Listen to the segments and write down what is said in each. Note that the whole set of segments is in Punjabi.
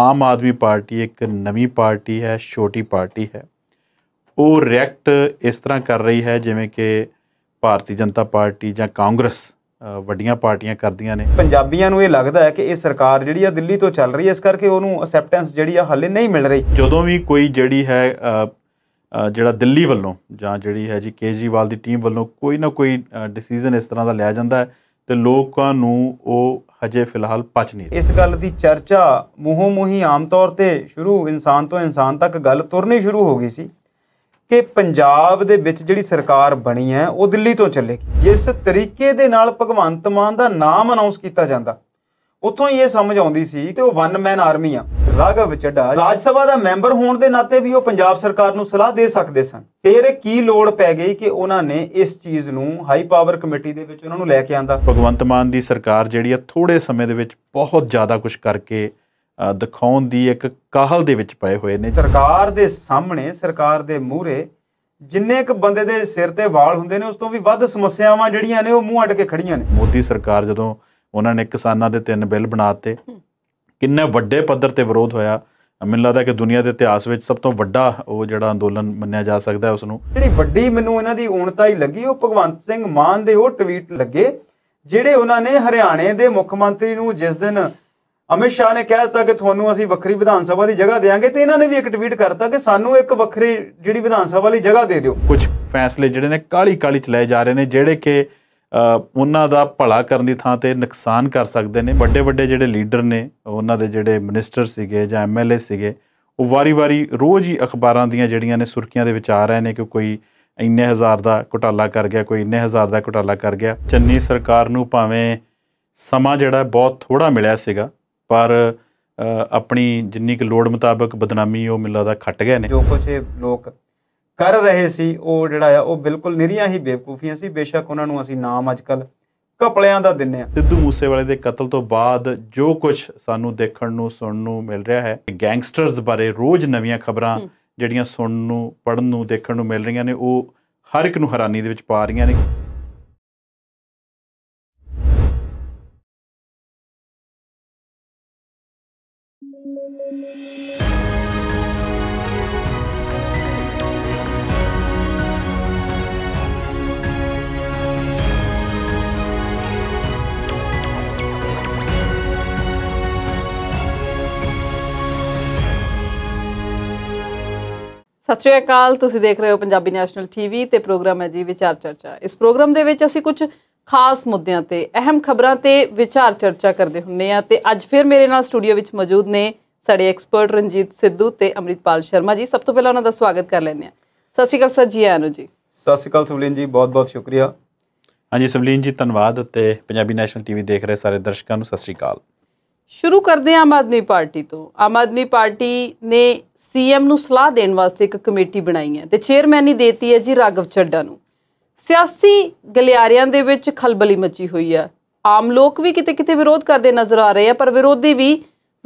ਆਮ ਆਦਮੀ ਪਾਰਟੀ ਇੱਕ ਨਵੀਂ ਪਾਰਟੀ ਹੈ ਛੋਟੀ ਪਾਰਟੀ ਹੈ ਉਹ ਰਿਐਕਟ ਇਸ ਤਰ੍ਹਾਂ ਕਰ ਰਹੀ ਹੈ ਜਿਵੇਂ ਕਿ ਭਾਰਤੀ ਜਨਤਾ ਪਾਰਟੀ ਜਾਂ ਕਾਂਗਰਸ ਵੱਡੀਆਂ ਪਾਰਟੀਆਂ ਕਰਦੀਆਂ ਨੇ ਪੰਜਾਬੀਆਂ ਨੂੰ ਇਹ ਲੱਗਦਾ ਹੈ ਕਿ ਇਹ ਸਰਕਾਰ ਜਿਹੜੀ ਆ ਦਿੱਲੀ ਤੋਂ ਚੱਲ ਰਹੀ ਹੈ ਇਸ ਕਰਕੇ ਉਹਨੂੰ ਅਸੈਪਟੈਂਸ ਜਿਹੜੀ ਆ ਹੱਲੇ ਨਹੀਂ ਮਿਲ ਰਹੀ ਜਦੋਂ ਵੀ ਕੋਈ ਜਿਹੜੀ ਹੈ ਜਿਹੜਾ ਦਿੱਲੀ ਵੱਲੋਂ ਜਾਂ ਜਿਹੜੀ ਹੈ ਜੀ ਕੇਜੀਵਾਲ ਦੀ ਟੀਮ ਵੱਲੋਂ ਕੋਈ ਨਾ ਕੋਈ ਡਿਸੀਜਨ ਇਸ ਤਰ੍ਹਾਂ ਦਾ ਲਿਆ ਜਾਂਦਾ ਹੈ ਤੇ ਲੋਕਾਂ ਨੂੰ ਉਹ ਹਜੇ ਫਿਲਹਾਲ ਪਚ ਨਹੀਂ ਇਸ ਗੱਲ ਦੀ ਚਰਚਾ ਮੂੰਹੋਂ ਮੂੰਹੀ ਆਮ ਤੌਰ ਤੇ ਸ਼ੁਰੂ ਇਨਸਾਨ ਤੋਂ ਇਨਸਾਨ ਤੱਕ ਗੱਲ ਤੁਰਨੀ ਸ਼ੁਰੂ ਹੋ ਗਈ ਸੀ ਕਿ ਪੰਜਾਬ ਦੇ ਵਿੱਚ ਜਿਹੜੀ ਸਰਕਾਰ ਬਣੀ ਹੈ ਉਹ ਦਿੱਲੀ ਤੋਂ ਚੱਲੇਗੀ ਜਿਸ ਤਰੀਕੇ ਦੇ ਨਾਲ ਭਗਵੰਤ ਮਾਨ ਦਾ ਨਾਮ ਅਨਾਉਂਸ ਕੀਤਾ ਜਾਂਦਾ ਉਥੋਂ ਹੀ ਇਹ ਸਮਝ ਆਉਂਦੀ ਸੀ ਕਿ ਉਹ ਵਨ ਮੈਨ ਆਰਮੀ ਆ ਰਾਘਵ ਚੱਡਾ ਰਾਜ ਸਭਾ ਦਾ ਮੈਂਬਰ ਹੋਣ ਦੇ ਨਾਤੇ ਵੀ ਉਹ ਪੰਜਾਬ ਸਰਕਾਰ ਨੂੰ ਸਲਾਹ ਦੇ ਸਕਦੇ ਸਨ ਫਿਰ ਕੀ ਲੋੜ ਪੈ ਗਈ ਕਿ ਉਹਨਾਂ ਨੇ ਇਸ ਚੀਜ਼ ਨੂੰ ਹਾਈ ਪਾਵਰ ਕਮੇਟੀ ਦੇ ਵਿੱਚ ਉਹਨਾਂ ਨੂੰ ਲੈ ਕੇ ਆਂਦਾ ਭਗਵੰਤ ਮਾਨ ਦੀ ਸਰਕਾਰ ਜਿਹੜੀ ਆ ਥੋੜੇ ਸਮੇਂ ਦੇ ਵਿੱਚ ਬਹੁਤ ਜ਼ਿਆਦਾ ਕੁਝ ਕਰਕੇ ਦਿਖਾਉਣ ਦੀ ਇੱਕ ਕਾਹਲ ਦੇ ਵਿੱਚ ਪਏ ਹੋਏ ਨੇ ਸਰਕਾਰ ਦੇ ਸਾਹਮਣੇ ਸਰਕਾਰ ਦੇ ਮੂਹਰੇ ਜਿੰਨੇ ਇੱਕ ਬੰਦੇ ਦੇ ਸਿਰ ਤੇ ਵਾਲ ਹੁੰਦੇ ਨੇ ਉਸ ਤੋਂ ਵੀ ਵੱਧ ਸਮੱਸਿਆਵਾਂ ਜਿਹੜੀਆਂ ਨੇ ਉਹ ਮੂੰਹ ਅੜ ਕੇ ਖੜੀਆਂ ਨੇ ਮੋਦੀ ਸਰਕਾਰ ਜਦੋਂ ਉਹਨਾਂ ਨੇ ਕਿਸਾਨਾਂ ਦੇ ਤਿੰਨ ਬਿੱਲ ਬਣਾਤੇ ਕਿੰਨੇ ਵੱਡੇ ਪੱਧਰ ਤੇ ਵਿਰੋਧ ਹੋਇਆ ਮੈਨੂੰ ਲੱਗਦਾ ਕਿ ਦੁਨੀਆ ਦੇ ਇਤਿਹਾਸ ਵਿੱਚ ਸਭ ਤੋਂ ਵੱਡਾ ਉਹ ਜਿਹੜਾ ਅੰਦੋਲਨ ਮੰਨਿਆ ਜਾ ਸਕਦਾ ਹੈ ਉਸ ਨੂੰ ਜਿਹੜੀ ਵੱਡੀ ਮੈਨੂੰ ਇਹਨਾਂ ਦੀ ਉਣਤਾ ਹੀ ਲੱਗੀ ਉਹ ਭਗਵੰਤ ਸਿੰਘ ਮਾਨ ਦੇ ਉਹ ਟਵੀਟ ਲੱਗੇ ਜਿਹੜੇ ਉਹਨਾਂ ਨੇ ਹਰਿਆਣੇ ਦੇ ਮੁੱਖ ਮੰਤਰੀ ਨੂੰ ਜਿਸ ਦਿਨ ਅਮਿਤ ਸ਼ਾਹ ਨੇ ਕਹਿ ਦਿੱਤਾ ਕਿ ਤੁਹਾਨੂੰ ਅਸੀਂ ਵੱਖਰੀ ਵਿਧਾਨ ਸਭਾ ਦੀ ਜਗ੍ਹਾ ਦੇਵਾਂਗੇ ਤੇ ਇਹਨਾਂ ਨੇ ਵੀ ਇੱਕ ਟਵੀਟ ਕਰਤਾ ਕਿ ਸਾਨੂੰ ਇੱਕ ਵੱਖਰੀ ਜਿਹੜੀ ਵਿਧਾਨ ਸਭਾ ਵਾਲੀ ਜਗ੍ਹਾ ਦੇ ਦਿਓ ਕੁਝ ਫੈਸਲੇ ਜਿਹੜੇ ਨੇ ਕਾਲੀ ਕਾਲੀ ਚ ਲੈ ਜਾ ਰਹੇ ਨੇ ਜਿਹੜੇ ਕਿ ਉਹਨਾਂ ਦਾ ਭਲਾ ਕਰਨ ਦੀ ਥਾਂ ਤੇ ਨੁਕਸਾਨ ਕਰ ਸਕਦੇ ਨੇ ਵੱਡੇ ਵੱਡੇ ਜਿਹੜੇ ਲੀਡਰ ਨੇ ਉਹਨਾਂ ਦੇ ਜਿਹੜੇ ਮਿਨਿਸਟਰ ਸੀਗੇ ਜਾਂ ਐਮਐਲਏ ਸੀਗੇ ਉਹ ਵਾਰੀ-ਵਾਰੀ ਰੋਜ਼ ਹੀ ਅਖਬਾਰਾਂ ਦੀਆਂ ਜਿਹੜੀਆਂ ਨੇ ਸੁਰਖੀਆਂ ਦੇ ਵਿੱਚ ਆ ਰਹੇ ਨੇ ਕਿ ਕੋਈ ਇੰਨੇ ਹਜ਼ਾਰ ਦਾ ਘੁਟਾਲਾ ਕਰ ਗਿਆ ਕੋਈ ਇੰਨੇ ਹਜ਼ਾਰ ਦਾ ਘੁਟਾਲਾ ਕਰ ਗਿਆ ਚੰਨੀ ਸਰਕਾਰ ਨੂੰ ਭਾਵੇਂ ਸਮਾਂ ਜਿਹੜਾ ਬਹੁਤ ਥੋੜਾ ਮਿਲਿਆ ਸੀਗਾ ਪਰ ਆਪਣੀ ਜਿੰਨੀ ਕਿ ਲੋੜ ਮੁਤਾਬਕ ਬਦਨਾਮੀ ਉਹ ਮਿਲਦਾ ਖੱਟ ਗਏ ਨੇ ਜੋ ਕੁਝ ਲੋਕ ਕਰ ਰਹੇ ਸੀ ਉਹ ਜਿਹੜਾ ਆ ਉਹ ਬਿਲਕੁਲ ਨਿਰੀਆਂ ਹੀ ਬੇਵਕੂਫੀਆਂ ਸੀ ਬੇਸ਼ੱਕ ਉਹਨਾਂ ਨੂੰ ਅਸੀਂ ਨਾਮ ਅੱਜਕੱਲ ਕਪੜਿਆਂ ਦਾ ਦਿੰਨੇ ਆ ਸਿੱਧੂ ਮੂਸੇਵਾਲੇ ਦੇ ਕਤਲ ਤੋਂ ਬਾਅਦ ਜੋ ਕੁਝ ਸਾਨੂੰ ਦੇਖਣ ਨੂੰ ਸੁਣਨ ਨੂੰ ਮਿਲ ਰਿਹਾ ਹੈ ਗੈਂਗਸਟਰਸ ਬਾਰੇ ਰੋਜ਼ ਨਵੀਆਂ ਖਬਰਾਂ ਜਿਹੜੀਆਂ ਸੁਣਨ ਨੂੰ ਪੜਨ ਨੂੰ ਦੇਖਣ ਨੂੰ ਮਿਲ ਰਹੀਆਂ ਨੇ ਉਹ ਹਰ ਇੱਕ ਨੂੰ ਹੈਰਾਨੀ ਦੇ ਵਿੱਚ ਪਾ ਰਹੀਆਂ ਨੇ ਸਤਿ ਸ਼੍ਰੀ ਅਕਾਲ ਤੁਸੀਂ ਦੇਖ ਰਹੇ ਹੋ ਪੰਜਾਬੀ ਨੈਸ਼ਨਲ ਟੀਵੀ ਤੇ ਪ੍ਰੋਗਰਾਮ ਹੈ ਜੀ ਵਿਚਾਰ ਚਰਚਾ ਇਸ ਪ੍ਰੋਗਰਾਮ ਦੇ ਵਿੱਚ ਅਸੀਂ ਕੁਝ ਖਾਸ ਮੁੱਦਿਆਂ ਤੇ ਅਹਿਮ ਖਬਰਾਂ ਤੇ ਵਿਚਾਰ ਚਰਚਾ ਕਰਦੇ ਹੁੰਨੇ ਆ ਤੇ ਅੱਜ ਫਿਰ ਮੇਰੇ ਨਾਲ ਸਟੂਡੀਓ ਵਿੱਚ ਮੌਜੂਦ ਨੇ ਸਾਡੇ ਐਕਸਪਰਟ ਰਣਜੀਤ ਸਿੱਧੂ ਤੇ ਅਮਰਿਤਪਾਲ ਸ਼ਰਮਾ ਜੀ ਸਭ ਤੋਂ ਪਹਿਲਾਂ ਉਹਨਾਂ ਦਾ ਸਵਾਗਤ ਕਰ ਲੈਂਦੇ ਆ ਸਤਿ ਸ਼੍ਰੀ ਅਕਾਲ ਸਰ ਜੀ ਆਨੋ ਜੀ ਸਤਿ ਸ਼੍ਰੀ ਅਕਾਲ ਸੁਬਲੀਨ ਜੀ ਬਹੁਤ-ਬਹੁਤ ਸ਼ੁਕਰੀਆ ਹਾਂਜੀ ਸੁਬਲੀਨ ਜੀ ਧੰਨਵਾਦ ਤੇ ਪੰਜਾਬੀ ਨੈਸ਼ਨਲ ਟੀਵੀ ਦੇਖ ਰਹੇ ਸਾਰੇ ਦਰਸ਼ਕਾਂ ਨੂੰ ਸਤਿ ਸ਼੍ਰੀ ਅਕਾਲ ਸ਼ੁਰੂ ਕਰਦੇ ਆ ਆਮ ਆਦਮੀ ਪਾਰਟੀ ਤੋਂ ਆਮ ਆਦਮੀ ਪਾਰਟੀ ਨੇ ਸੀਐਮ ਨੂੰ ਸਲਾਹ ਦੇਣ ਵਾਸਤੇ ਇੱਕ ਕਮੇਟੀ ਬਣਾਈ ਹੈ ਤੇ ਚੇਅਰਮੈਨੀ ਦੇਤੀ ਹੈ ਜੀ ਰਾਗਵ ਚੱਡਾ ਨੂੰ ਸਿਆਸੀ ਗਲਿਆਰਿਆਂ ਦੇ ਵਿੱਚ ਖਲਬਲੀ ਮੱਚੀ ਹੋਈ ਹੈ ਆਮ ਲੋਕ ਵੀ ਕਿਤੇ ਕਿਤੇ ਵਿਰੋਧ ਕਰਦੇ ਨਜ਼ਰ ਆ ਰਹੇ ਆ ਪਰ ਵਿਰੋਧੀ ਵੀ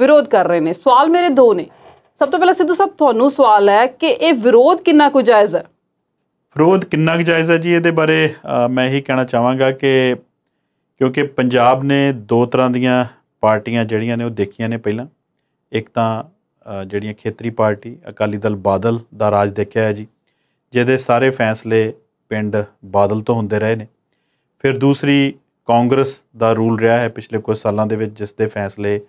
ਵਿਰੋਧ ਕਰ ਰਹੇ ਨੇ ਸਵਾਲ ਮੇਰੇ ਦੋ ਨੇ ਸਭ ਤੋਂ ਪਹਿਲਾਂ ਸਿੱਧੂ ਸਾਹਿਬ ਤੁਹਾਨੂੰ ਸਵਾਲ ਹੈ ਕਿ ਇਹ ਵਿਰੋਧ ਕਿੰਨਾ ਕੁ ਜਾਇਜ਼ ਹੈ ਵਿਰੋਧ ਕਿੰਨਾ ਕੁ ਜਾਇਜ਼ ਹੈ ਜੀ ਇਹਦੇ ਬਾਰੇ ਮੈਂ ਇਹੀ ਕਹਿਣਾ ਚਾਹਾਂਗਾ ਕਿ ਕਿਉਂਕਿ ਪੰਜਾਬ ਨੇ ਦੋ ਤਰ੍ਹਾਂ ਦੀਆਂ ਪਾਰਟੀਆਂ ਜਿਹੜੀਆਂ ਨੇ ਉਹ ਦੇਖੀਆਂ ਨੇ ਪਹਿਲਾਂ ਇੱਕ ਤਾਂ ਜਿਹੜੀਆਂ ਖੇਤਰੀ ਪਾਰਟੀ ਅਕਾਲੀ ਦਲ ਬਾਦਲ ਦਾ ਰਾਜ ਦੇਖਿਆ ਹੈ ਜੀ ਜਿਹਦੇ ਸਾਰੇ ਫੈਸਲੇ ਪਿੰਡ ਬਾਦਲ ਤੋਂ ਹੁੰਦੇ ਰਹੇ ਨੇ ਫਿਰ ਦੂਸਰੀ ਕਾਂਗਰਸ ਦਾ ਰੂਲ ਰਿਹਾ ਹੈ ਪਿਛਲੇ ਕੁਝ ਸਾਲਾਂ ਦੇ ਵਿੱਚ ਜਿਸ ਦੇ ਫੈਸਲੇ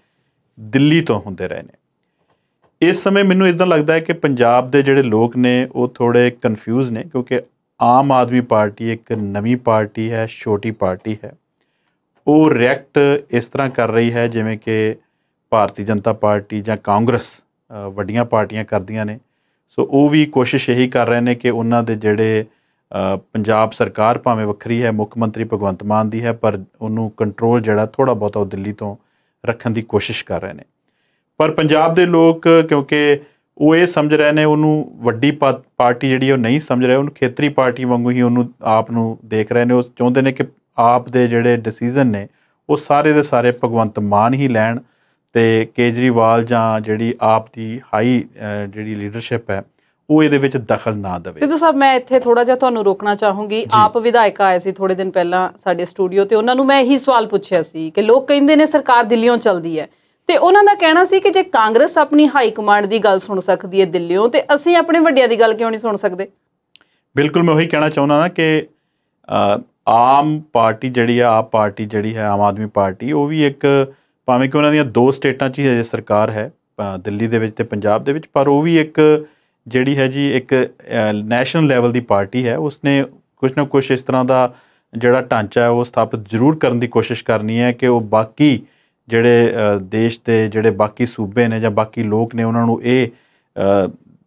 ਦਿੱਲੀ ਤੋਂ ਹੁੰਦੇ ਰਹੇ ਨੇ ਇਸ ਸਮੇਂ ਮੈਨੂੰ ਇਦਾਂ ਲੱਗਦਾ ਹੈ ਕਿ ਪੰਜਾਬ ਦੇ ਜਿਹੜੇ ਲੋਕ ਨੇ ਉਹ ਥੋੜੇ ਕਨਫਿਊਜ਼ ਨੇ ਕਿਉਂਕਿ ਆਮ ਆਦਮੀ ਪਾਰਟੀ ਇੱਕ ਨਵੀਂ ਪਾਰਟੀ ਹੈ ਛੋਟੀ ਪਾਰਟੀ ਹੈ ਉਹ ਰਿਐਕਟ ਇਸ ਤਰ੍ਹਾਂ ਕਰ ਰਹੀ ਹੈ ਜਿਵੇਂ ਕਿ ਭਾਰਤੀ ਜਨਤਾ ਪਾਰਟੀ ਜਾਂ ਕਾਂਗਰਸ ਵੱਡੀਆਂ ਪਾਰਟੀਆਂ ਕਰਦੀਆਂ ਨੇ ਸੋ ਉਹ ਵੀ ਕੋਸ਼ਿਸ਼ ਇਹੀ ਕਰ ਰਹੇ ਨੇ ਕਿ ਉਹਨਾਂ ਦੇ ਜਿਹੜੇ ਪੰਜਾਬ ਸਰਕਾਰ ਭਾਵੇਂ ਵੱਖਰੀ ਹੈ ਮੁੱਖ ਮੰਤਰੀ ਭਗਵੰਤ ਮਾਨ ਦੀ ਹੈ ਪਰ ਉਹਨੂੰ ਕੰਟਰੋਲ ਜਿਹੜਾ ਥੋੜਾ ਬਹੁਤਾ ਉਹ ਦਿੱਲੀ ਤੋਂ ਰੱਖਣ ਦੀ ਕੋਸ਼ਿਸ਼ ਕਰ ਰਹੇ ਨੇ ਪਰ ਪੰਜਾਬ ਦੇ ਲੋਕ ਕਿਉਂਕਿ ਉਹ ਇਹ ਸਮਝ ਰਹੇ ਨੇ ਉਹਨੂੰ ਵੱਡੀ ਪਾਰਟੀ ਜਿਹੜੀ ਉਹ ਨਹੀਂ ਸਮਝ ਰਹੇ ਉਹਨੂੰ ਖੇਤਰੀ ਪਾਰਟੀ ਵਾਂਗੂ ਹੀ ਉਹਨੂੰ ਆਪ ਨੂੰ ਦੇਖ ਰਹੇ ਨੇ ਉਹ ਚਾਹੁੰਦੇ ਨੇ ਕਿ ਆਪ ਦੇ ਜਿਹੜੇ ਡਿਸੀਜਨ ਨੇ ਉਹ ਸਾਰੇ ਦੇ ਸਾਰੇ ਭਗਵੰਤ ਮਾਨ ਹੀ ਲੈਣ ਤੇ ਕੇਜਰੀਵਾਲ ਜਾਂ ਜਿਹੜੀ ਆਪ ਦੀ ਹਾਈ ਜਿਹੜੀ ਲੀਡਰਸ਼ਿਪ ਹੈ ਉਹ ਇਹਦੇ ਵਿੱਚ ਦਖਲ ਨਾ ਦੇਵੇ ਸਿੱਧੂ ਸਾਹਿਬ ਮੈਂ ਇੱਥੇ ਥੋੜਾ ਜਿਹਾ ਤੁਹਾਨੂੰ ਰੋਕਣਾ ਚਾਹੂੰਗੀ ਆਪ ਵਿਧਾਇਕ ਆਏ ਸੀ ਥੋੜੇ ਦਿਨ ਪਹਿਲਾਂ ਸਾਡੇ ਸਟੂਡੀਓ ਤੇ ਉਹਨਾਂ ਨੂੰ ਮੈਂ ਇਹੀ ਸਵਾਲ ਪੁੱਛਿਆ ਸੀ ਕਿ ਲੋਕ ਕਹਿੰਦੇ ਨੇ ਸਰਕਾਰ ਦਿੱਲੀੋਂ ਚੱਲਦੀ ਹੈ ਤੇ ਉਹਨਾਂ ਦਾ ਕਹਿਣਾ ਸੀ ਕਿ ਜੇ ਕਾਂਗਰਸ ਆਪਣੀ ਹਾਈ ਕਮਾਂਡ ਦੀ ਗੱਲ ਸੁਣ ਸਕਦੀ ਹੈ ਦਿੱਲੀੋਂ ਤੇ ਅਸੀਂ ਆਪਣੇ ਵੱਡਿਆਂ ਦੀ ਗੱਲ ਕਿਉਂ ਨਹੀਂ ਸੁਣ ਸਕਦੇ ਬਿਲਕੁਲ ਮੈਂ ਉਹੀ ਕਹਿਣਾ ਚਾਹੁੰਦਾ ਨਾ ਕਿ ਆਮ ਪਾਰਟੀ ਜਿਹੜੀ ਆ ਆਪ ਪਾਰਟੀ ਜਿਹੜੀ ਹੈ ਆਮ ਆਦਮੀ ਪਾਰਟੀ ਉਹ ਵੀ ਇੱਕ ਭਾਵੇਂ ਕਿ ਉਹਨਾਂ ਦੀਆਂ ਦੋ ਸਟੇਟਾਂ 'ਚ ਹੀ ਹਜੇ ਸਰਕਾਰ ਹੈ ਦਿੱਲੀ ਦੇ ਵਿੱਚ ਤੇ ਪੰਜਾਬ ਦੇ ਵਿੱਚ ਪਰ ਉਹ ਵੀ ਇੱਕ ਜਿਹੜੀ ਹੈ ਜੀ ਇੱਕ ਨੈਸ਼ਨਲ ਲੈਵਲ ਦੀ ਪਾਰਟੀ ਹੈ ਉਸਨੇ ਕੁਝ ਨਾ ਕੁਝ ਇਸ ਤਰ੍ਹਾਂ ਦਾ ਜਿਹੜਾ ਢਾਂਚਾ ਹੈ ਉਹ ਸਥਾਪਿਤ ਜ਼ਰੂਰ ਕਰਨ ਦੀ ਕੋਸ਼ਿਸ਼ ਕਰਨੀ ਹੈ ਕਿ ਉਹ ਬਾਕੀ ਜਿਹੜੇ ਦੇਸ਼ ਤੇ ਜਿਹੜੇ ਬਾਕੀ ਸੂਬੇ ਨੇ ਜਾਂ ਬਾਕੀ ਲੋਕ ਨੇ ਉਹਨਾਂ ਨੂੰ ਇਹ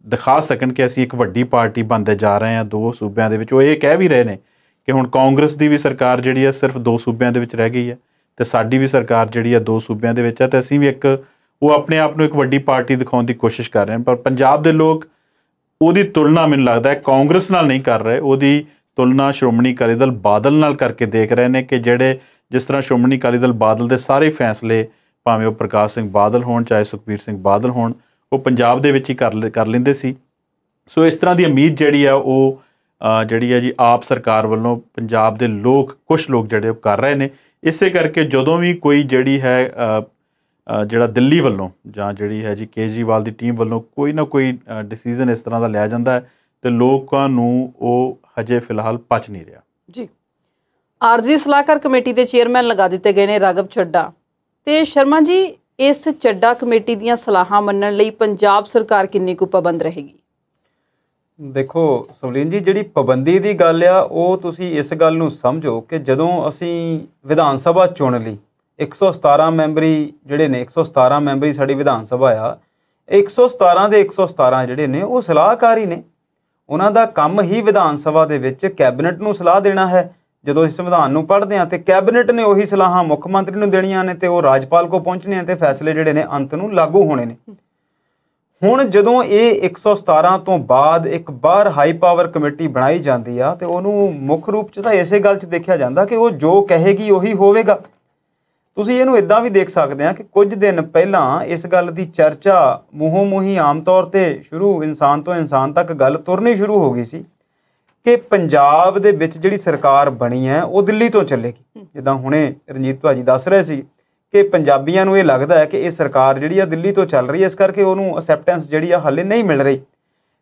ਦਿਖਾ ਸਕਣ ਕਿ ਅਸੀਂ ਇੱਕ ਵੱਡੀ ਪਾਰਟੀ ਬਣਦੇ ਜਾ ਰਹੇ ਹਾਂ ਦੋ ਸੂਬਿਆਂ ਦੇ ਵਿੱਚ ਉਹ ਇਹ ਕਹਿ ਵੀ ਰਹੇ ਨੇ ਕਿ ਹੁਣ ਕਾਂਗਰਸ ਦੀ ਵੀ ਸਰਕਾਰ ਜਿਹੜੀ ਹੈ ਸਿਰਫ ਦੋ ਸੂਬਿਆਂ ਦੇ ਵਿੱਚ ਰਹਿ ਗਈ ਹੈ ਤੇ ਸਾਡੀ ਵੀ ਸਰਕਾਰ ਜਿਹੜੀ ਆ ਦੋ ਸੂਬਿਆਂ ਦੇ ਵਿੱਚ ਆ ਤੇ ਅਸੀਂ ਵੀ ਇੱਕ ਉਹ ਆਪਣੇ ਆਪ ਨੂੰ ਇੱਕ ਵੱਡੀ ਪਾਰਟੀ ਦਿਖਾਉਣ ਦੀ ਕੋਸ਼ਿਸ਼ ਕਰ ਰਹੇ ਹਨ ਪਰ ਪੰਜਾਬ ਦੇ ਲੋਕ ਉਹਦੀ ਤੁਲਨਾ ਮੈਨੂੰ ਲੱਗਦਾ ਹੈ ਕਾਂਗਰਸ ਨਾਲ ਨਹੀਂ ਕਰ ਰਹੇ ਉਹਦੀ ਤੁਲਨਾ ਸ਼੍ਰੋਮਣੀ ਅਕਾਲੀ ਦਲ ਬਾਦਲ ਨਾਲ ਕਰਕੇ ਦੇਖ ਰਹੇ ਨੇ ਕਿ ਜਿਹੜੇ ਜਿਸ ਤਰ੍ਹਾਂ ਸ਼੍ਰੋਮਣੀ ਅਕਾਲੀ ਦਲ ਬਾਦਲ ਦੇ ਸਾਰੇ ਫੈਸਲੇ ਭਾਵੇਂ ਉਹ ਪ੍ਰਕਾਸ਼ ਸਿੰਘ ਬਾਦਲ ਹੋਣ ਚਾਹੇ ਸੁਖਬੀਰ ਸਿੰਘ ਬਾਦਲ ਹੋਣ ਉਹ ਪੰਜਾਬ ਦੇ ਵਿੱਚ ਹੀ ਕਰ ਕਰ ਲੈਂਦੇ ਸੀ ਸੋ ਇਸ ਤਰ੍ਹਾਂ ਦੀ ਉਮੀਦ ਜਿਹੜੀ ਆ ਉਹ ਜਿਹੜੀ ਆ ਜੀ ਆਪ ਸਰਕਾਰ ਵੱਲੋਂ ਪੰਜਾਬ ਦੇ ਲੋਕ ਕੁਝ ਲੋਕ ਜਿਹੜੇ ਉਹ ਕਰ ਰਹੇ ਨੇ ਇਸੇ ਕਰਕੇ ਜਦੋਂ ਵੀ ਕੋਈ ਜਿਹੜੀ ਹੈ ਜਿਹੜਾ ਦਿੱਲੀ ਵੱਲੋਂ ਜਾਂ ਜਿਹੜੀ ਹੈ ਜੀ ਕੇਜੀਵਾਲ ਦੀ ਟੀਮ ਵੱਲੋਂ ਕੋਈ ਨਾ ਕੋਈ ਡਿਸੀਜਨ ਇਸ ਤਰ੍ਹਾਂ ਦਾ ਲਿਆ ਜਾਂਦਾ ਹੈ ਤੇ ਲੋਕਾਂ ਨੂੰ ਉਹ ਹਜੇ ਫਿਲਹਾਲ ਪਚ ਨਹੀਂ ਰਿਹਾ ਜੀ ਆਰਜ਼ੀ ਸਲਾਹਕਾਰ ਕਮੇਟੀ ਦੇ ਚੇਅਰਮੈਨ ਲਗਾ ਦਿੱਤੇ ਗਏ ਨੇ ਰਾਗਵ ਚੱਡਾ ਤੇ ਸ਼ਰਮਾ ਜੀ ਇਸ ਚੱਡਾ ਕਮੇਟੀ ਦੀਆਂ ਸਲਾਹਾਂ ਮੰਨਣ ਲਈ ਪੰਜਾਬ ਸਰਕਾਰ ਕਿੰਨੀ ਕੁ ਪਾਬੰਦ ਰਹੇਗੀ ਦੇਖੋ ਸਵਲੀਨ ਜੀ ਜਿਹੜੀ ਪਾਬੰਦੀ ਦੀ ਗੱਲ ਆ ਉਹ ਤੁਸੀਂ ਇਸ ਗੱਲ ਨੂੰ ਸਮਝੋ ਕਿ ਜਦੋਂ ਅਸੀਂ ਵਿਧਾਨ ਸਭਾ ਚੁਣ ਲਈ 117 ਮੈਂਬਰੀ ਜਿਹੜੇ ਨੇ 117 ਮੈਂਬਰੀ ਸਾਡੀ ਵਿਧਾਨ ਸਭਾ ਆ 117 ਦੇ 117 ਜਿਹੜੇ ਨੇ ਉਹ ਸਲਾਹਕਾਰ ਹੀ ਨੇ ਉਹਨਾਂ ਦਾ ਕੰਮ ਹੀ ਵਿਧਾਨ ਸਭਾ ਦੇ ਵਿੱਚ ਕੈਬਨਿਟ ਨੂੰ ਸਲਾਹ ਦੇਣਾ ਹੈ ਜਦੋਂ ਇਸ ਸੰਵਿਧਾਨ ਨੂੰ ਪੜ੍ਹਦੇ ਆ ਤੇ ਕੈਬਨਿਟ ਨੇ ਉਹੀ ਸਲਾਹਾਂ ਮੁੱਖ ਮੰਤਰੀ ਨੂੰ ਦੇਣੀਆਂ ਨੇ ਤੇ ਉਹ ਰਾਜਪਾਲ ਕੋ ਪਹੁੰਚਣੀਆਂ ਤੇ ਫੈਸਲੇ ਜਿਹੜੇ ਨੇ ਅੰਤ ਨੂੰ ਲਾਗੂ ਹੋਣੇ ਨੇ ਹੁਣ ਜਦੋਂ ਇਹ 117 ਤੋਂ ਬਾਅਦ ਇੱਕ ਬਾਹਰ ਹਾਈ ਪਾਵਰ ਕਮੇਟੀ ਬਣਾਈ ਜਾਂਦੀ ਆ ਤੇ ਉਹਨੂੰ ਮੁੱਖ ਰੂਪ 'ਚ ਤਾਂ ਇਸੇ ਗੱਲ 'ਚ ਦੇਖਿਆ ਜਾਂਦਾ ਕਿ ਉਹ ਜੋ ਕਹੇਗੀ ਉਹੀ ਹੋਵੇਗਾ ਤੁਸੀਂ ਇਹਨੂੰ ਇਦਾਂ ਵੀ ਦੇਖ ਸਕਦੇ ਆ ਕਿ ਕੁਝ ਦਿਨ ਪਹਿਲਾਂ ਇਸ ਗੱਲ ਦੀ ਚਰਚਾ ਮੂੰਹੋਂ ਮੂੰਹੀ ਆਮ ਤੌਰ ਤੇ ਸ਼ੁਰੂ ਇਨਸਾਨ ਤੋਂ ਇਨਸਾਨ ਤੱਕ ਗੱਲ ਤੁਰਨੀ ਸ਼ੁਰੂ ਹੋ ਗਈ ਸੀ ਕਿ ਪੰਜਾਬ ਦੇ ਵਿੱਚ ਜਿਹੜੀ ਸਰਕਾਰ ਬਣੀ ਹੈ ਉਹ ਦਿੱਲੀ ਤੋਂ ਚੱਲੇਗੀ ਜਿੱਦਾਂ ਹੁਣੇ ਰਣਜੀਤ ਭਾਜੀ ਦੱਸ ਰਹੇ ਸੀ ਕਿ ਪੰਜਾਬੀਆਂ ਨੂੰ ਇਹ ਲੱਗਦਾ ਹੈ ਕਿ ਇਹ ਸਰਕਾਰ ਜਿਹੜੀ ਆ ਦਿੱਲੀ ਤੋਂ ਚੱਲ ਰਹੀ ਹੈ ਇਸ ਕਰਕੇ ਉਹਨੂੰ ਅਸੈਪਟੈਂਸ ਜਿਹੜੀ ਆ ਹੱਲੇ ਨਹੀਂ ਮਿਲ ਰਹੀ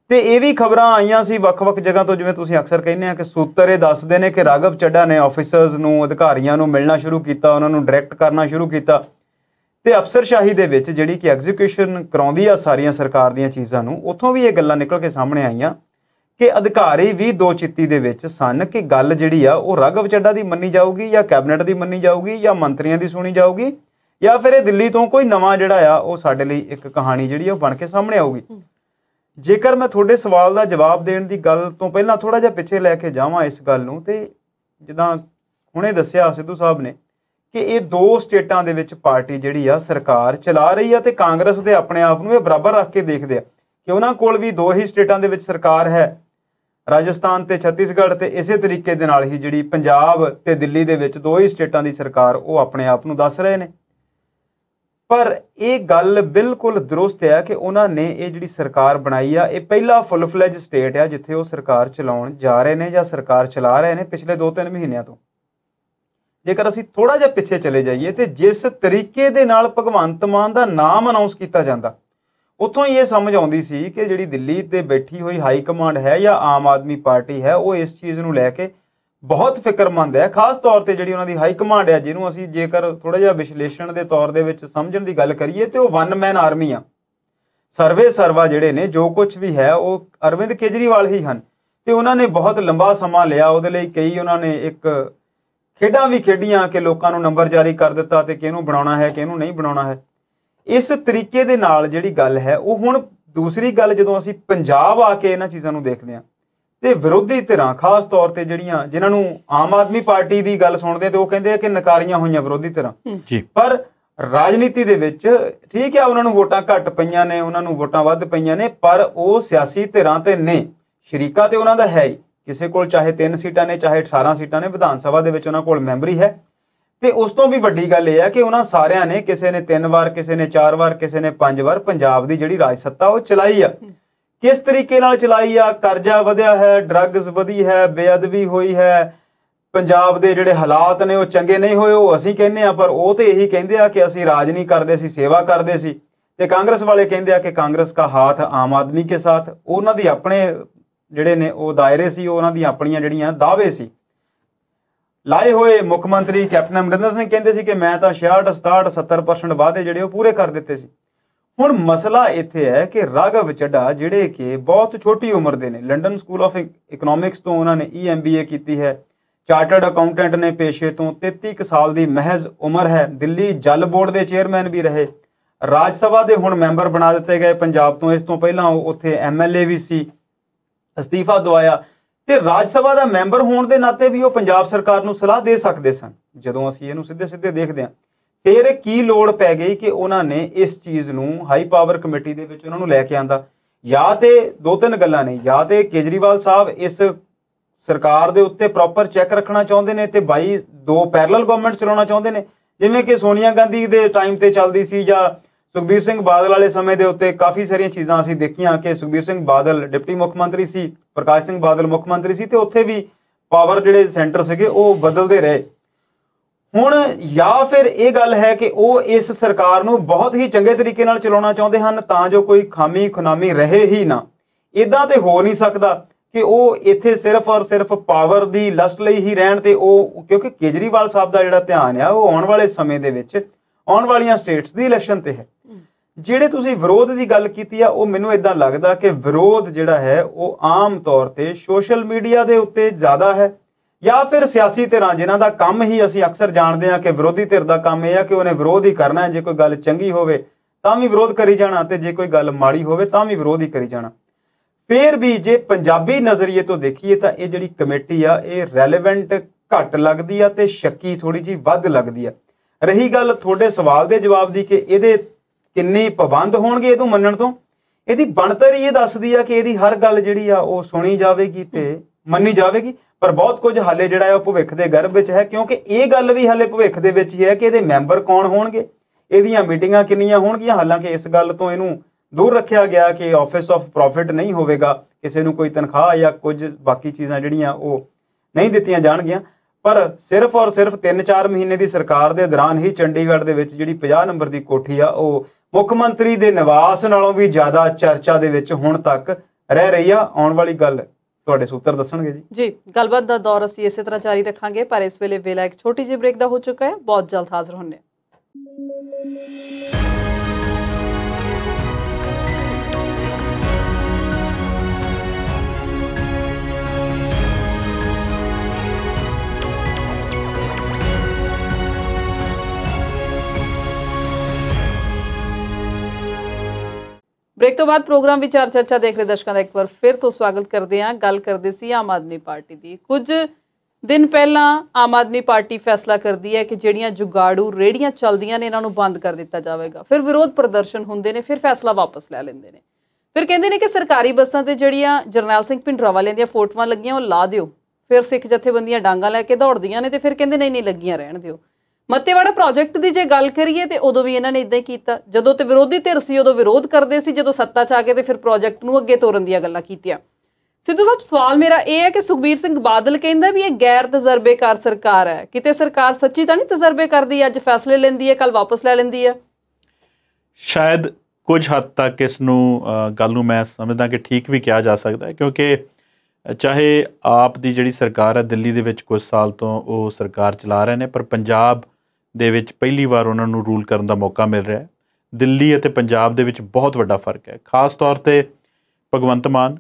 ਤੇ ਇਹ ਵੀ ਖਬਰਾਂ ਆਈਆਂ ਸੀ ਵੱਖ-ਵੱਖ ਜਗ੍ਹਾ ਤੋਂ ਜਿਵੇਂ ਤੁਸੀਂ ਅਕਸਰ ਕਹਿੰਦੇ ਆ ਕਿ ਸੂਤਰ ਇਹ ਦੱਸਦੇ ਨੇ ਕਿ ਰਾਗਵ ਚੱਡਾ ਨੇ ਆਫੀਸਰਸ ਨੂੰ ਅਧਿਕਾਰੀਆਂ ਨੂੰ ਮਿਲਣਾ ਸ਼ੁਰੂ ਕੀਤਾ ਉਹਨਾਂ ਨੂੰ ਡਾਇਰੈਕਟ ਕਰਨਾ ਸ਼ੁਰੂ ਕੀਤਾ ਤੇ ਅਫਸਰਸ਼ਾਹੀ ਦੇ ਵਿੱਚ ਜਿਹੜੀ ਕਿ ਐਗਜ਼ੀਕਿਊਸ਼ਨ ਕਰਾਉਂਦੀ ਆ ਸਾਰੀਆਂ ਸਰਕਾਰ ਦੀਆਂ ਚੀਜ਼ਾਂ ਨੂੰ ਉੱਥੋਂ ਵੀ ਇਹ ਗੱਲਾਂ ਨਿਕਲ ਕੇ ਸਾਹਮਣੇ ਆਈਆਂ ਕਿ ਅਧਿਕਾਰੀ ਵੀ ਦੋ ਚਿੱਤੀ ਦੇ ਵਿੱਚ ਸਨ ਕਿ ਗੱਲ ਜਿਹੜੀ ਆ ਉਹ ਰਗਵ ਚੱਡਾ ਦੀ ਮੰਨੀ ਜਾਊਗੀ ਜਾਂ ਕੈਬਨਿਟ ਦੀ ਮੰਨੀ ਜਾਊਗੀ ਜਾਂ ਮੰਤਰੀਆਂ ਦੀ ਸੁਣੀ ਜਾਊਗੀ ਜਾਂ ਫਿਰ ਇਹ ਦਿੱਲੀ ਤੋਂ ਕੋਈ ਨਵਾਂ ਜਿਹੜਾ ਆ ਉਹ ਸਾਡੇ ਲਈ ਇੱਕ ਕਹਾਣੀ ਜਿਹੜੀ ਉਹ ਬਣ ਕੇ ਸਾਹਮਣੇ ਆਊਗੀ ਜੇਕਰ ਮੈਂ ਤੁਹਾਡੇ ਸਵਾਲ ਦਾ ਜਵਾਬ ਦੇਣ ਦੀ ਗੱਲ ਤੋਂ ਪਹਿਲਾਂ ਥੋੜਾ ਜਿਹਾ ਪਿੱਛੇ ਲੈ ਕੇ ਜਾਵਾਂ ਇਸ ਗੱਲ ਨੂੰ ਤੇ ਜਿੱਦਾਂ ਹੁਣੇ ਦੱਸਿਆ ਸਿੱਧੂ ਸਾਹਿਬ ਨੇ ਕਿ ਇਹ ਦੋ ਸਟੇਟਾਂ ਦੇ ਵਿੱਚ ਪਾਰਟੀ ਜਿਹੜੀ ਆ ਸਰਕਾਰ ਚਲਾ ਰਹੀ ਆ ਤੇ ਕਾਂਗਰਸ ਦੇ ਆਪਣੇ ਆਪ ਨੂੰ ਇਹ ਬਰਾਬਰ ਰੱਖ ਕੇ ਦੇਖਦੇ ਆ ਕਿ ਉਹਨਾਂ ਕੋਲ ਵੀ ਦੋ ਹੀ ਸਟੇਟਾਂ ਦੇ ਵਿੱਚ ਸਰਕਾਰ ਹੈ ਰਾਜਸਥਾਨ ਤੇ ਛੱਤੀਸਗੜ੍ਹ ਤੇ ਇਸੇ ਤਰੀਕੇ ਦੇ ਨਾਲ ਹੀ ਜਿਹੜੀ ਪੰਜਾਬ ਤੇ ਦਿੱਲੀ ਦੇ ਵਿੱਚ ਦੋ ਹੀ ਸਟੇਟਾਂ ਦੀ ਸਰਕਾਰ ਉਹ ਆਪਣੇ ਆਪ ਨੂੰ ਦੱਸ ਰਹੇ ਨੇ ਪਰ ਇਹ ਗੱਲ ਬਿਲਕੁਲ ਦਰੁਸਤ ਹੈ ਕਿ ਉਹਨਾਂ ਨੇ ਇਹ ਜਿਹੜੀ ਸਰਕਾਰ ਬਣਾਈ ਆ ਇਹ ਪਹਿਲਾ ਫੁੱਲ ਫਲੇਜ ਸਟੇਟ ਆ ਜਿੱਥੇ ਉਹ ਸਰਕਾਰ ਚਲਾਉਣ ਜਾ ਰਹੇ ਨੇ ਜਾਂ ਸਰਕਾਰ ਚਲਾ ਰਹੇ ਨੇ ਪਿਛਲੇ 2-3 ਮਹੀਨਿਆਂ ਤੋਂ ਜੇਕਰ ਅਸੀਂ ਥੋੜਾ ਜਿਹਾ ਪਿੱਛੇ ਚਲੇ ਜਾਈਏ ਤੇ ਜਿਸ ਤਰੀਕੇ ਦੇ ਨਾਲ ਭਗਵੰਤ ਮਾਨ ਦਾ ਨਾਮ ਅਨਾਉਂਸ ਕੀਤਾ ਜਾਂਦਾ ਉਥੋਂ ਹੀ ਇਹ ਸਮਝ ਆਉਂਦੀ ਸੀ ਕਿ ਜਿਹੜੀ ਦਿੱਲੀ ਤੇ ਬੈਠੀ ਹੋਈ ਹਾਈ ਕਮਾਂਡ ਹੈ ਜਾਂ ਆਮ ਆਦਮੀ ਪਾਰਟੀ ਹੈ ਉਹ ਇਸ ਚੀਜ਼ ਨੂੰ ਲੈ ਕੇ ਬਹੁਤ ਫਿਕਰਮੰਦ ਹੈ ਖਾਸ ਤੌਰ ਤੇ ਜਿਹੜੀ ਉਹਨਾਂ ਦੀ ਹਾਈ ਕਮਾਂਡ ਹੈ ਜਿਹਨੂੰ ਅਸੀਂ ਜੇਕਰ ਥੋੜਾ ਜਿਹਾ ਵਿਸ਼ਲੇਸ਼ਣ ਦੇ ਤੌਰ ਦੇ ਵਿੱਚ ਸਮਝਣ ਦੀ ਗੱਲ ਕਰੀਏ ਤੇ ਉਹ ਵਨ ਮੈਨ ਆਰਮੀ ਆ ਸਰਵੇ ਸਰਵਾ ਜਿਹੜੇ ਨੇ ਜੋ ਕੁਝ ਵੀ ਹੈ ਉਹ ਅਰਵਿੰਦ ਕੇਜਰੀਵਾਲ ਹੀ ਹਨ ਤੇ ਉਹਨਾਂ ਨੇ ਬਹੁਤ ਲੰਬਾ ਸਮਾਂ ਲਿਆ ਉਹਦੇ ਲਈ ਕਈ ਉਹਨਾਂ ਨੇ ਇੱਕ ਖੇਡਾਂ ਵੀ ਖੇਡੀਆਂ ਕਿ ਲੋਕਾਂ ਨੂੰ ਨੰਬਰ ਜਾਰੀ ਕਰ ਦਿੱਤਾ ਤੇ ਕਿਹਨੂੰ ਬਣਾਉਣਾ ਹੈ ਕਿਹਨੂੰ ਨਹੀਂ ਬਣਾਉਣਾ ਹੈ ਇਸ ਤਰੀਕੇ ਦੇ ਨਾਲ ਜਿਹੜੀ ਗੱਲ ਹੈ ਉਹ ਹੁਣ ਦੂਸਰੀ ਗੱਲ ਜਦੋਂ ਅਸੀਂ ਪੰਜਾਬ ਆ ਕੇ ਇਹਨਾਂ ਚੀਜ਼ਾਂ ਨੂੰ ਦੇਖਦੇ ਆ ਤੇ ਵਿਰੋਧੀ ਧਿਰਾਂ ਖਾਸ ਤੌਰ ਤੇ ਜਿਹੜੀਆਂ ਜਿਨ੍ਹਾਂ ਨੂੰ ਆਮ ਆਦਮੀ ਪਾਰਟੀ ਦੀ ਗੱਲ ਸੁਣਦੇ ਤੇ ਉਹ ਕਹਿੰਦੇ ਆ ਕਿ ਨਕਾਰੀਆਂ ਹੋਈਆਂ ਵਿਰੋਧੀ ਧਿਰਾਂ ਜੀ ਪਰ ਰਾਜਨੀਤੀ ਦੇ ਵਿੱਚ ਠੀਕ ਹੈ ਉਹਨਾਂ ਨੂੰ ਵੋਟਾਂ ਘੱਟ ਪਈਆਂ ਨੇ ਉਹਨਾਂ ਨੂੰ ਵੋਟਾਂ ਵੱਧ ਪਈਆਂ ਨੇ ਪਰ ਉਹ ਸਿਆਸੀ ਧਿਰਾਂ ਤੇ ਨੇ ਸ਼ਰੀਕਾ ਤੇ ਉਹਨਾਂ ਦਾ ਹੈ ਹੀ ਕਿਸੇ ਕੋਲ ਚਾਹੇ 3 ਸੀਟਾਂ ਨੇ ਚਾਹੇ 18 ਸੀਟਾਂ ਨੇ ਵਿਧਾਨ ਸਭਾ ਦੇ ਵਿੱਚ ਉਹਨਾਂ ਕੋਲ ਮੈਂਬਰੀ ਹੈ ਤੇ ਉਸ ਤੋਂ ਵੀ ਵੱਡੀ ਗੱਲ ਇਹ ਆ ਕਿ ਉਹਨਾਂ ਸਾਰਿਆਂ ਨੇ ਕਿਸੇ ਨੇ ਤਿੰਨ ਵਾਰ ਕਿਸੇ ਨੇ ਚਾਰ ਵਾਰ ਕਿਸੇ ਨੇ ਪੰਜ ਵਾਰ ਪੰਜਾਬ ਦੀ ਜਿਹੜੀ ਰਾਜ ਸੱਤਾ ਉਹ ਚਲਾਈ ਆ ਕਿਸ ਤਰੀਕੇ ਨਾਲ ਚਲਾਈ ਆ ਕਰਜ਼ਾ ਵਧਿਆ ਹੈ ਡਰੱਗਸ ਵਧੀ ਹੈ ਬੇਅਦਬੀ ਹੋਈ ਹੈ ਪੰਜਾਬ ਦੇ ਜਿਹੜੇ ਹਾਲਾਤ ਨੇ ਉਹ ਚੰਗੇ ਨਹੀਂ ਹੋਏ ਉਹ ਅਸੀਂ ਕਹਿੰਦੇ ਆ ਪਰ ਉਹ ਤੇ ਇਹੀ ਕਹਿੰਦੇ ਆ ਕਿ ਅਸੀਂ ਰਾਜ ਨਹੀਂ ਕਰਦੇ ਸੀ ਸੇਵਾ ਕਰਦੇ ਸੀ ਤੇ ਕਾਂਗਰਸ ਵਾਲੇ ਕਹਿੰਦੇ ਆ ਕਿ ਕਾਂਗਰਸ ਦਾ ਹੱਥ ਆਮ ਆਦਮੀ ਕੇ ਸਾਥ ਉਹਨਾਂ ਦੀ ਆਪਣੇ ਜਿਹੜੇ ਨੇ ਉਹ ਦਾਇਰੇ ਸੀ ਉਹਨਾਂ ਦੀ ਆਪਣੀਆਂ ਜਿਹੜੀਆਂ ਦਾਅਵੇ ਸੀ ਲਾਏ ਹੋਏ ਮੁੱਖ ਮੰਤਰੀ ਕੈਪਟਨ ਅਮਰਿੰਦਰ ਸਿੰਘ ਕਹਿੰਦੇ ਸੀ ਕਿ ਮੈਂ ਤਾਂ 66 67 70% ਵਾਅਦੇ ਜਿਹੜੇ ਉਹ ਪੂਰੇ ਕਰ ਦਿੱਤੇ ਸੀ ਹੁਣ ਮਸਲਾ ਇੱਥੇ ਹੈ ਕਿ ਰਾਘਵ ਚੱਡਾ ਜਿਹੜੇ ਕਿ ਬਹੁਤ ਛੋਟੀ ਉਮਰ ਦੇ ਨੇ ਲੰਡਨ ਸਕੂਲ ਆਫ ਇਕਨੋਮਿਕਸ ਤੋਂ ਉਹਨਾਂ ਨੇ ਈਐਮਬੀਏ e ਕੀਤੀ ਹੈ ਚਾਰਟਰਡ ਅਕਾਊਂਟੈਂਟ ਨੇ ਪੇਸ਼ੇ ਤੋਂ 33 ਸਾਲ ਦੀ ਮਹਿਜ਼ ਉਮਰ ਹੈ ਦਿੱਲੀ ਜਲ ਬੋਰਡ ਦੇ ਚੇਅਰਮੈਨ ਵੀ ਰਹੇ ਰਾਜ ਸਭਾ ਦੇ ਹੁਣ ਮੈਂਬਰ ਬਣਾ ਦਿੱਤੇ ਗਏ ਪੰਜਾਬ ਤੋਂ ਇਸ ਤੋਂ ਪਹਿਲਾਂ ਉਹ ਉੱਥੇ ਐਮਐਲਏ ਵੀ ਸੀ ਅਸਤੀਫਾ ਦਵਾਇਆ ਤੇ ਰਾਜ ਸਭਾ ਦਾ ਮੈਂਬਰ ਹੋਣ ਦੇ ਨਾਤੇ ਵੀ ਉਹ ਪੰਜਾਬ ਸਰਕਾਰ ਨੂੰ ਸਲਾਹ ਦੇ ਸਕਦੇ ਸਨ ਜਦੋਂ ਅਸੀਂ ਇਹਨੂੰ ਸਿੱਧੇ ਸਿੱਧੇ ਦੇਖਦੇ ਹਾਂ ਫਿਰ ਕੀ ਲੋੜ ਪੈ ਗਈ ਕਿ ਉਹਨਾਂ ਨੇ ਇਸ ਚੀਜ਼ ਨੂੰ ਹਾਈ ਪਾਵਰ ਕਮੇਟੀ ਦੇ ਵਿੱਚ ਉਹਨਾਂ ਨੂੰ ਲੈ ਕੇ ਆਂਦਾ ਜਾਂ ਤੇ ਦੋ ਤਿੰਨ ਗੱਲਾਂ ਨੇ ਜਾਂ ਤੇ ਕੇਜਰੀਵਾਲ ਸਾਹਿਬ ਇਸ ਸਰਕਾਰ ਦੇ ਉੱਤੇ ਪ੍ਰੋਪਰ ਚੈੱਕ ਰੱਖਣਾ ਚਾਹੁੰਦੇ ਨੇ ਤੇ ਬਾਈ ਦੋ ਪੈਰਲਲ ਗਵਰਨਮੈਂਟ ਚਲਾਉਣਾ ਚਾਹੁੰਦੇ ਨੇ ਜਿਵੇਂ ਕਿ ਸੋਨੀਆ ਗਾਂਧੀ ਦੇ ਟਾਈਮ ਤੇ ਚੱਲਦੀ ਸੀ ਜਾਂ ਸੁਖਬੀਰ ਸਿੰਘ ਬਾਦਲ ਵਾਲੇ ਸਮੇਂ ਦੇ ਉੱਤੇ ਕਾਫੀ ਸਾਰੀਆਂ ਚੀਜ਼ਾਂ ਅਸੀਂ ਦੇਖੀਆਂ ਕਿ ਸੁਖਬੀਰ ਸਿੰਘ ਬਾਦਲ ਡਿਪਟੀ ਮੁੱਖ ਮੰਤਰੀ ਸੀ ਪ੍ਰਕਾਸ਼ ਸਿੰਘ ਬਾਦਲ ਮੁੱਖ ਮੰਤਰੀ ਸੀ ਤੇ ਉੱਥੇ ਵੀ ਪਾਵਰ ਜਿਹੜੇ ਸੈਂਟਰ ਸੀਗੇ ਉਹ ਬਦਲਦੇ ਰਹੇ ਹੁਣ ਜਾਂ ਫਿਰ ਇਹ ਗੱਲ ਹੈ ਕਿ ਉਹ ਇਸ ਸਰਕਾਰ ਨੂੰ ਬਹੁਤ ਹੀ ਚੰਗੇ ਤਰੀਕੇ ਨਾਲ ਚਲਾਉਣਾ ਚਾਹੁੰਦੇ ਹਨ ਤਾਂ ਜੋ ਕੋਈ ਖਾਮੀ ਖੁਨਾਮੀ ਰਹੇ ਹੀ ਨਾ ਇਦਾਂ ਤੇ ਹੋ ਨਹੀਂ ਸਕਦਾ ਕਿ ਉਹ ਇੱਥੇ ਸਿਰਫ ਔਰ ਸਿਰਫ ਪਾਵਰ ਦੀ ਲਸਟ ਲਈ ਹੀ ਰਹਿਣ ਤੇ ਉਹ ਕਿਉਂਕਿ ਕੇਜਰੀਵਾਲ ਸਾਹਿਬ ਦਾ ਜਿਹੜਾ ਧਿਆਨ ਆ ਉਹ ਆਉਣ ਵਾਲੇ ਸਮੇਂ ਦੇ ਵਿੱਚ ਆਉਣ ਵਾਲੀਆਂ ਸਟੇਟਸ ਦੀ ਇਲੈਕਸ਼ਨ ਤੇ ਹੈ ਜਿਹੜੇ ਤੁਸੀਂ ਵਿਰੋਧ ਦੀ ਗੱਲ ਕੀਤੀ ਆ ਉਹ ਮੈਨੂੰ ਇਦਾਂ ਲੱਗਦਾ ਕਿ ਵਿਰੋਧ ਜਿਹੜਾ ਹੈ ਉਹ ਆਮ ਤੌਰ ਤੇ ਸੋਸ਼ਲ ਮੀਡੀਆ ਦੇ ਉੱਤੇ ਜ਼ਿਆਦਾ ਹੈ ਜਾਂ ਫਿਰ ਸਿਆਸੀ ਧਿਰਾਂ ਜਿਨ੍ਹਾਂ ਦਾ ਕੰਮ ਹੀ ਅਸੀਂ ਅਕਸਰ ਜਾਣਦੇ ਆ ਕਿ ਵਿਰੋਧੀ ਧਿਰ ਦਾ ਕੰਮ ਇਹ ਆ ਕਿ ਉਹਨੇ ਵਿਰੋਧ ਹੀ ਕਰਨਾ ਹੈ ਜੇ ਕੋਈ ਗੱਲ ਚੰਗੀ ਹੋਵੇ ਤਾਂ ਵੀ ਵਿਰੋਧ ਕਰੀ ਜਾਣਾ ਤੇ ਜੇ ਕੋਈ ਗੱਲ ਮਾੜੀ ਹੋਵੇ ਤਾਂ ਵੀ ਵਿਰੋਧ ਹੀ ਕਰੀ ਜਾਣਾ ਫੇਰ ਵੀ ਜੇ ਪੰਜਾਬੀ ਨਜ਼ਰੀਏ ਤੋਂ ਦੇਖੀਏ ਤਾਂ ਇਹ ਜਿਹੜੀ ਕਮੇਟੀ ਆ ਇਹ ਰੈਲੇਵੈਂਟ ਘੱਟ ਲੱਗਦੀ ਆ ਤੇ ਸ਼ੱਕੀ ਥੋੜੀ ਜੀ ਵੱਧ ਲੱਗਦੀ ਆ ਰਹੀ ਗੱਲ ਤੁਹਾਡੇ ਸਵਾਲ ਦੇ ਜਵਾਬ ਦੀ ਕਿ ਇਹਦੇ ਕਿੰਨੇ ਪਾਬੰਦ ਹੋਣਗੇ ਇਹਨੂੰ ਮੰਨਣ ਤੋਂ ਇਹਦੀ ਬਣਤਰ ਹੀ ਇਹ ਦੱਸਦੀ ਆ ਕਿ ਇਹਦੀ ਹਰ ਗੱਲ ਜਿਹੜੀ ਆ ਉਹ ਸੁਣੀ ਜਾਵੇਗੀ ਤੇ ਮੰਨੀ ਜਾਵੇਗੀ ਪਰ ਬਹੁਤ ਕੁਝ ਹਾਲੇ ਜਿਹੜਾ ਉਹ ਭਵਿੱਖ ਦੇ ਗਰਭ ਵਿੱਚ ਹੈ ਕਿਉਂਕਿ ਇਹ ਗੱਲ ਵੀ ਹਾਲੇ ਭਵਿੱਖ ਦੇ ਵਿੱਚ ਹੀ ਹੈ ਕਿ ਇਹਦੇ ਮੈਂਬਰ ਕੌਣ ਹੋਣਗੇ ਇਹਦੀਆਂ ਮੀਟਿੰਗਾਂ ਕਿੰਨੀਆਂ ਹੋਣਗੀਆਂ ਹਾਲਾਂਕਿ ਇਸ ਗੱਲ ਤੋਂ ਇਹਨੂੰ ਦੂਰ ਰੱਖਿਆ ਗਿਆ ਕਿ ਆਫਿਸ ਆਫ ਪ੍ਰੋਫਿਟ ਨਹੀਂ ਹੋਵੇਗਾ ਕਿਸੇ ਨੂੰ ਕੋਈ ਤਨਖਾਹ ਜਾਂ ਕੁਝ ਬਾਕੀ ਚੀਜ਼ਾਂ ਜਿਹੜੀਆਂ ਉਹ ਨਹੀਂ ਦਿੱਤੀਆਂ ਜਾਣਗੀਆਂ ਪਰ ਸਿਰਫ ਔਰ ਸਿਰਫ 3-4 ਮਹੀਨੇ ਦੀ ਸਰਕਾਰ ਦੇ ਦੌਰਾਨ ਹੀ ਚੰਡੀਗੜ੍ਹ ਦੇ ਵਿੱਚ ਜਿਹੜੀ 50 ਨੰਬਰ ਦੀ ਕੋਠੀ ਆ ਉਹ ਮੁੱਖ ਮੰਤਰੀ ਦੇ ਨਿਵਾਸ ਨਾਲੋਂ ਵੀ ਜ਼ਿਆਦਾ ਚਰਚਾ ਦੇ ਵਿੱਚ ਹੁਣ ਤੱਕ ਰਹਿ ਰਹੀ ਆ ਆਉਣ ਵਾਲੀ ਗੱਲ ਤੁਹਾਡੇ ਸੂਤਰ ਦੱਸਣਗੇ ਜੀ ਜੀ ਗੱਲਬਾਤ ਦਾ ਦੌਰ ਅਸੀਂ ਇਸੇ ਤਰ੍ਹਾਂ ਜਾਰੀ ਰੱਖਾਂਗੇ ਪਰ ਇਸ ਵੇਲੇ ਵੇਲਾ ਇੱਕ ਛੋਟੀ ਜਿਹੀ ਬ੍ਰੇਕ ਦਾ ਹੋ ਚੁੱਕਾ ਹੈ ਬਹੁਤ ਜਲਦ ਹਾਜ਼ਰ ਹੋਣੇ ਬ੍ਰੇਕ ਤੋਂ ਬਾਅਦ ਪ੍ਰੋਗਰਾਮ ਵਿਚਾਰ ਚਰਚਾ ਦੇਖ ਰਹੇ ਦਰਸ਼ਕਾਂ ਦਾ ਇੱਕ ਵਾਰ ਫਿਰ ਤੋਂ ਸਵਾਗਤ ਕਰਦੇ ਹਾਂ ਗੱਲ ਕਰਦੇ ਸੀ ਆਮ ਆਦਮੀ ਪਾਰਟੀ ਦੀ ਕੁਝ ਦਿਨ ਪਹਿਲਾਂ ਆਮ ਆਦਮੀ ਪਾਰਟੀ ਫੈਸਲਾ ਕਰਦੀ ਹੈ ਕਿ ਜਿਹੜੀਆਂ ਜੁਗਾੜੂ ਰੇੜੀਆਂ ਚੱਲਦੀਆਂ ਨੇ ਇਹਨਾਂ ਨੂੰ ਬੰਦ ਕਰ ਦਿੱਤਾ ਜਾਵੇਗਾ ਫਿਰ ਵਿਰੋਧ ਪ੍ਰਦਰਸ਼ਨ ਹੁੰਦੇ ਨੇ ਫਿਰ ਫੈਸਲਾ ਵਾਪਸ ਲੈ ਲੈਂਦੇ ਨੇ ਫਿਰ ਕਹਿੰਦੇ ਨੇ ਕਿ ਸਰਕਾਰੀ ਬੱਸਾਂ ਤੇ ਜਿਹੜੀਆਂ ਜਰਨੈਲ ਸਿੰਘ ਪਿੰਡਰਾ ਵਾਲਿਆਂ ਦੀਆਂ ਫੋਟੋਆਂ ਲੱਗੀਆਂ ਉਹ ਲਾ ਦਿਓ ਫਿਰ ਸਿੱਖ ਜਥੇਬੰਦੀਆਂ ਡਾਂਗਾ ਲੈ ਕੇ ਦੌੜਦੀਆਂ ਨੇ ਤੇ ਫਿਰ ਕਹਿੰਦੇ ਨਹੀਂ ਨਹੀਂ ਲੱਗੀਆਂ ਰਹਿਣ ਦਿਓ ਮੱਤੇਵਾੜਾ ਪ੍ਰੋਜੈਕਟ ਦੀ ਜੇ ਗੱਲ ਕਰੀਏ ਤੇ ਉਦੋਂ ਵੀ ਇਹਨਾਂ ਨੇ ਇਦਾਂ ਹੀ ਕੀਤਾ ਜਦੋਂ ਤੇ ਵਿਰੋਧੀ ਧਿਰ ਸੀ ਉਦੋਂ ਵਿਰੋਧ ਕਰਦੇ ਸੀ ਜਦੋਂ ਸੱਤਾ 'ਚ ਆ ਗਏ ਤੇ ਫਿਰ ਪ੍ਰੋਜੈਕਟ ਨੂੰ ਅੱਗੇ ਤੋਰਨ ਦੀਆਂ ਗੱਲਾਂ ਕੀਤੀਆਂ ਸਿੱਧੂ ਸਾਹਿਬ ਸਵਾਲ ਮੇਰਾ ਇਹ ਹੈ ਕਿ ਸੁਖਬੀਰ ਸਿੰਘ ਬਾਦਲ ਕਹਿੰਦਾ ਵੀ ਇਹ ਗੈਰ ਤਜਰਬੇਕਾਰ ਸਰਕਾਰ ਹੈ ਕਿਤੇ ਸਰਕਾਰ ਸੱਚੀ ਤਾਂ ਨਹੀਂ ਤਜਰਬੇ ਕਰਦੀ ਅੱਜ ਫੈਸਲੇ ਲੈਂਦੀ ਹੈ ਕੱਲ ਵਾਪਸ ਲੈ ਲੈਂਦੀ ਹੈ ਸ਼ਾਇਦ ਕੁਝ ਹੱਦ ਤੱਕ ਇਸ ਨੂੰ ਗੱਲ ਨੂੰ ਮੈਂ ਸਮਝਦਾ ਕਿ ਠੀਕ ਵੀ ਕਿਹਾ ਜਾ ਸਕਦਾ ਹੈ ਕਿਉਂਕਿ ਚਾਹੇ ਆਪ ਦੀ ਜਿਹੜੀ ਸਰਕਾਰ ਹੈ ਦਿੱਲੀ ਦੇ ਵਿੱਚ ਕੁਝ ਸਾਲ ਤੋਂ ਉਹ ਸਰਕਾਰ ਚਲਾ ਰਹੇ ਨੇ ਪਰ ਪੰਜਾਬ ਦੇ ਵਿੱਚ ਪਹਿਲੀ ਵਾਰ ਉਹਨਾਂ ਨੂੰ ਰੂਲ ਕਰਨ ਦਾ ਮੌਕਾ ਮਿਲ ਰਿਹਾ ਹੈ ਦਿੱਲੀ ਅਤੇ ਪੰਜਾਬ ਦੇ ਵਿੱਚ ਬਹੁਤ ਵੱਡਾ ਫਰਕ ਹੈ ਖਾਸ ਤੌਰ ਤੇ ਭਗਵੰਤ ਮਾਨ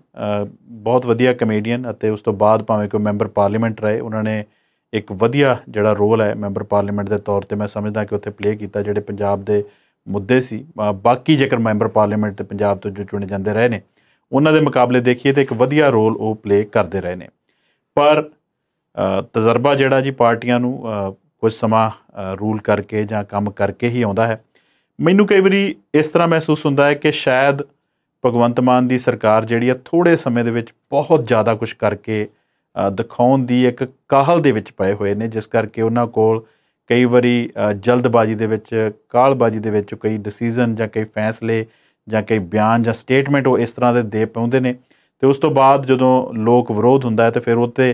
ਬਹੁਤ ਵਧੀਆ ਕਮੇਡੀਅਨ ਅਤੇ ਉਸ ਤੋਂ ਬਾਅਦ ਭਾਵੇਂ ਕੋਈ ਮੈਂਬਰ ਪਾਰਲੀਮੈਂਟ ਰਹੇ ਉਹਨਾਂ ਨੇ ਇੱਕ ਵਧੀਆ ਜਿਹੜਾ ਰੋਲ ਹੈ ਮੈਂਬਰ ਪਾਰਲੀਮੈਂਟ ਦੇ ਤੌਰ ਤੇ ਮੈਂ ਸਮਝਦਾ ਕਿ ਉੱਥੇ ਪਲੇ ਕੀਤਾ ਜਿਹੜੇ ਪੰਜਾਬ ਦੇ ਮੁੱਦੇ ਸੀ ਬਾਕੀ ਜੇਕਰ ਮੈਂਬਰ ਪਾਰਲੀਮੈਂਟ ਪੰਜਾਬ ਤੋਂ ਜੋ ਚੁਣੇ ਜਾਂਦੇ ਰਹੇ ਨੇ ਉਹਨਾਂ ਦੇ ਮੁਕਾਬਲੇ ਦੇਖੀਏ ਤਾਂ ਇੱਕ ਵਧੀਆ ਰੋਲ ਉਹ ਪਲੇ ਕਰਦੇ ਰਹੇ ਨੇ ਪਰ ਤਜਰਬਾ ਜਿਹੜਾ ਜੀ ਪਾਰਟੀਆਂ ਨੂੰ ਕੁਝ ਸਮਾਂ ਰੂਲ ਕਰਕੇ ਜਾਂ ਕੰਮ ਕਰਕੇ ਹੀ ਆਉਂਦਾ ਹੈ ਮੈਨੂੰ ਕਈ ਵਾਰੀ ਇਸ ਤਰ੍ਹਾਂ ਮਹਿਸੂਸ ਹੁੰਦਾ ਹੈ ਕਿ ਸ਼ਾਇਦ ਭਗਵੰਤ ਮਾਨ ਦੀ ਸਰਕਾਰ ਜਿਹੜੀ ਹੈ ਥੋੜੇ ਸਮੇਂ ਦੇ ਵਿੱਚ ਬਹੁਤ ਜ਼ਿਆਦਾ ਕੁਝ ਕਰਕੇ ਦਿਖਾਉਣ ਦੀ ਇੱਕ ਕਾਹਲ ਦੇ ਵਿੱਚ ਪਏ ਹੋਏ ਨੇ ਜਿਸ ਕਰਕੇ ਉਹਨਾਂ ਕੋਲ ਕਈ ਵਾਰੀ ਜਲਦਬਾਜ਼ੀ ਦੇ ਵਿੱਚ ਕਾਲਬਾਜ਼ੀ ਦੇ ਵਿੱਚ ਕਈ ਡਿਸੀਜਨ ਜਾਂ ਕਈ ਫੈਸਲੇ ਜਾਂ ਕਈ ਬਿਆਨ ਜਾਂ ਸਟੇਟਮੈਂਟ ਉਹ ਇਸ ਤਰ੍ਹਾਂ ਦੇ ਦੇ ਪਾਉਂਦੇ ਨੇ ਤੇ ਉਸ ਤੋਂ ਬਾਅਦ ਜਦੋਂ ਲੋਕ ਵਿਰੋਧ ਹੁੰਦਾ ਹੈ ਤੇ ਫਿਰ ਉੱਤੇ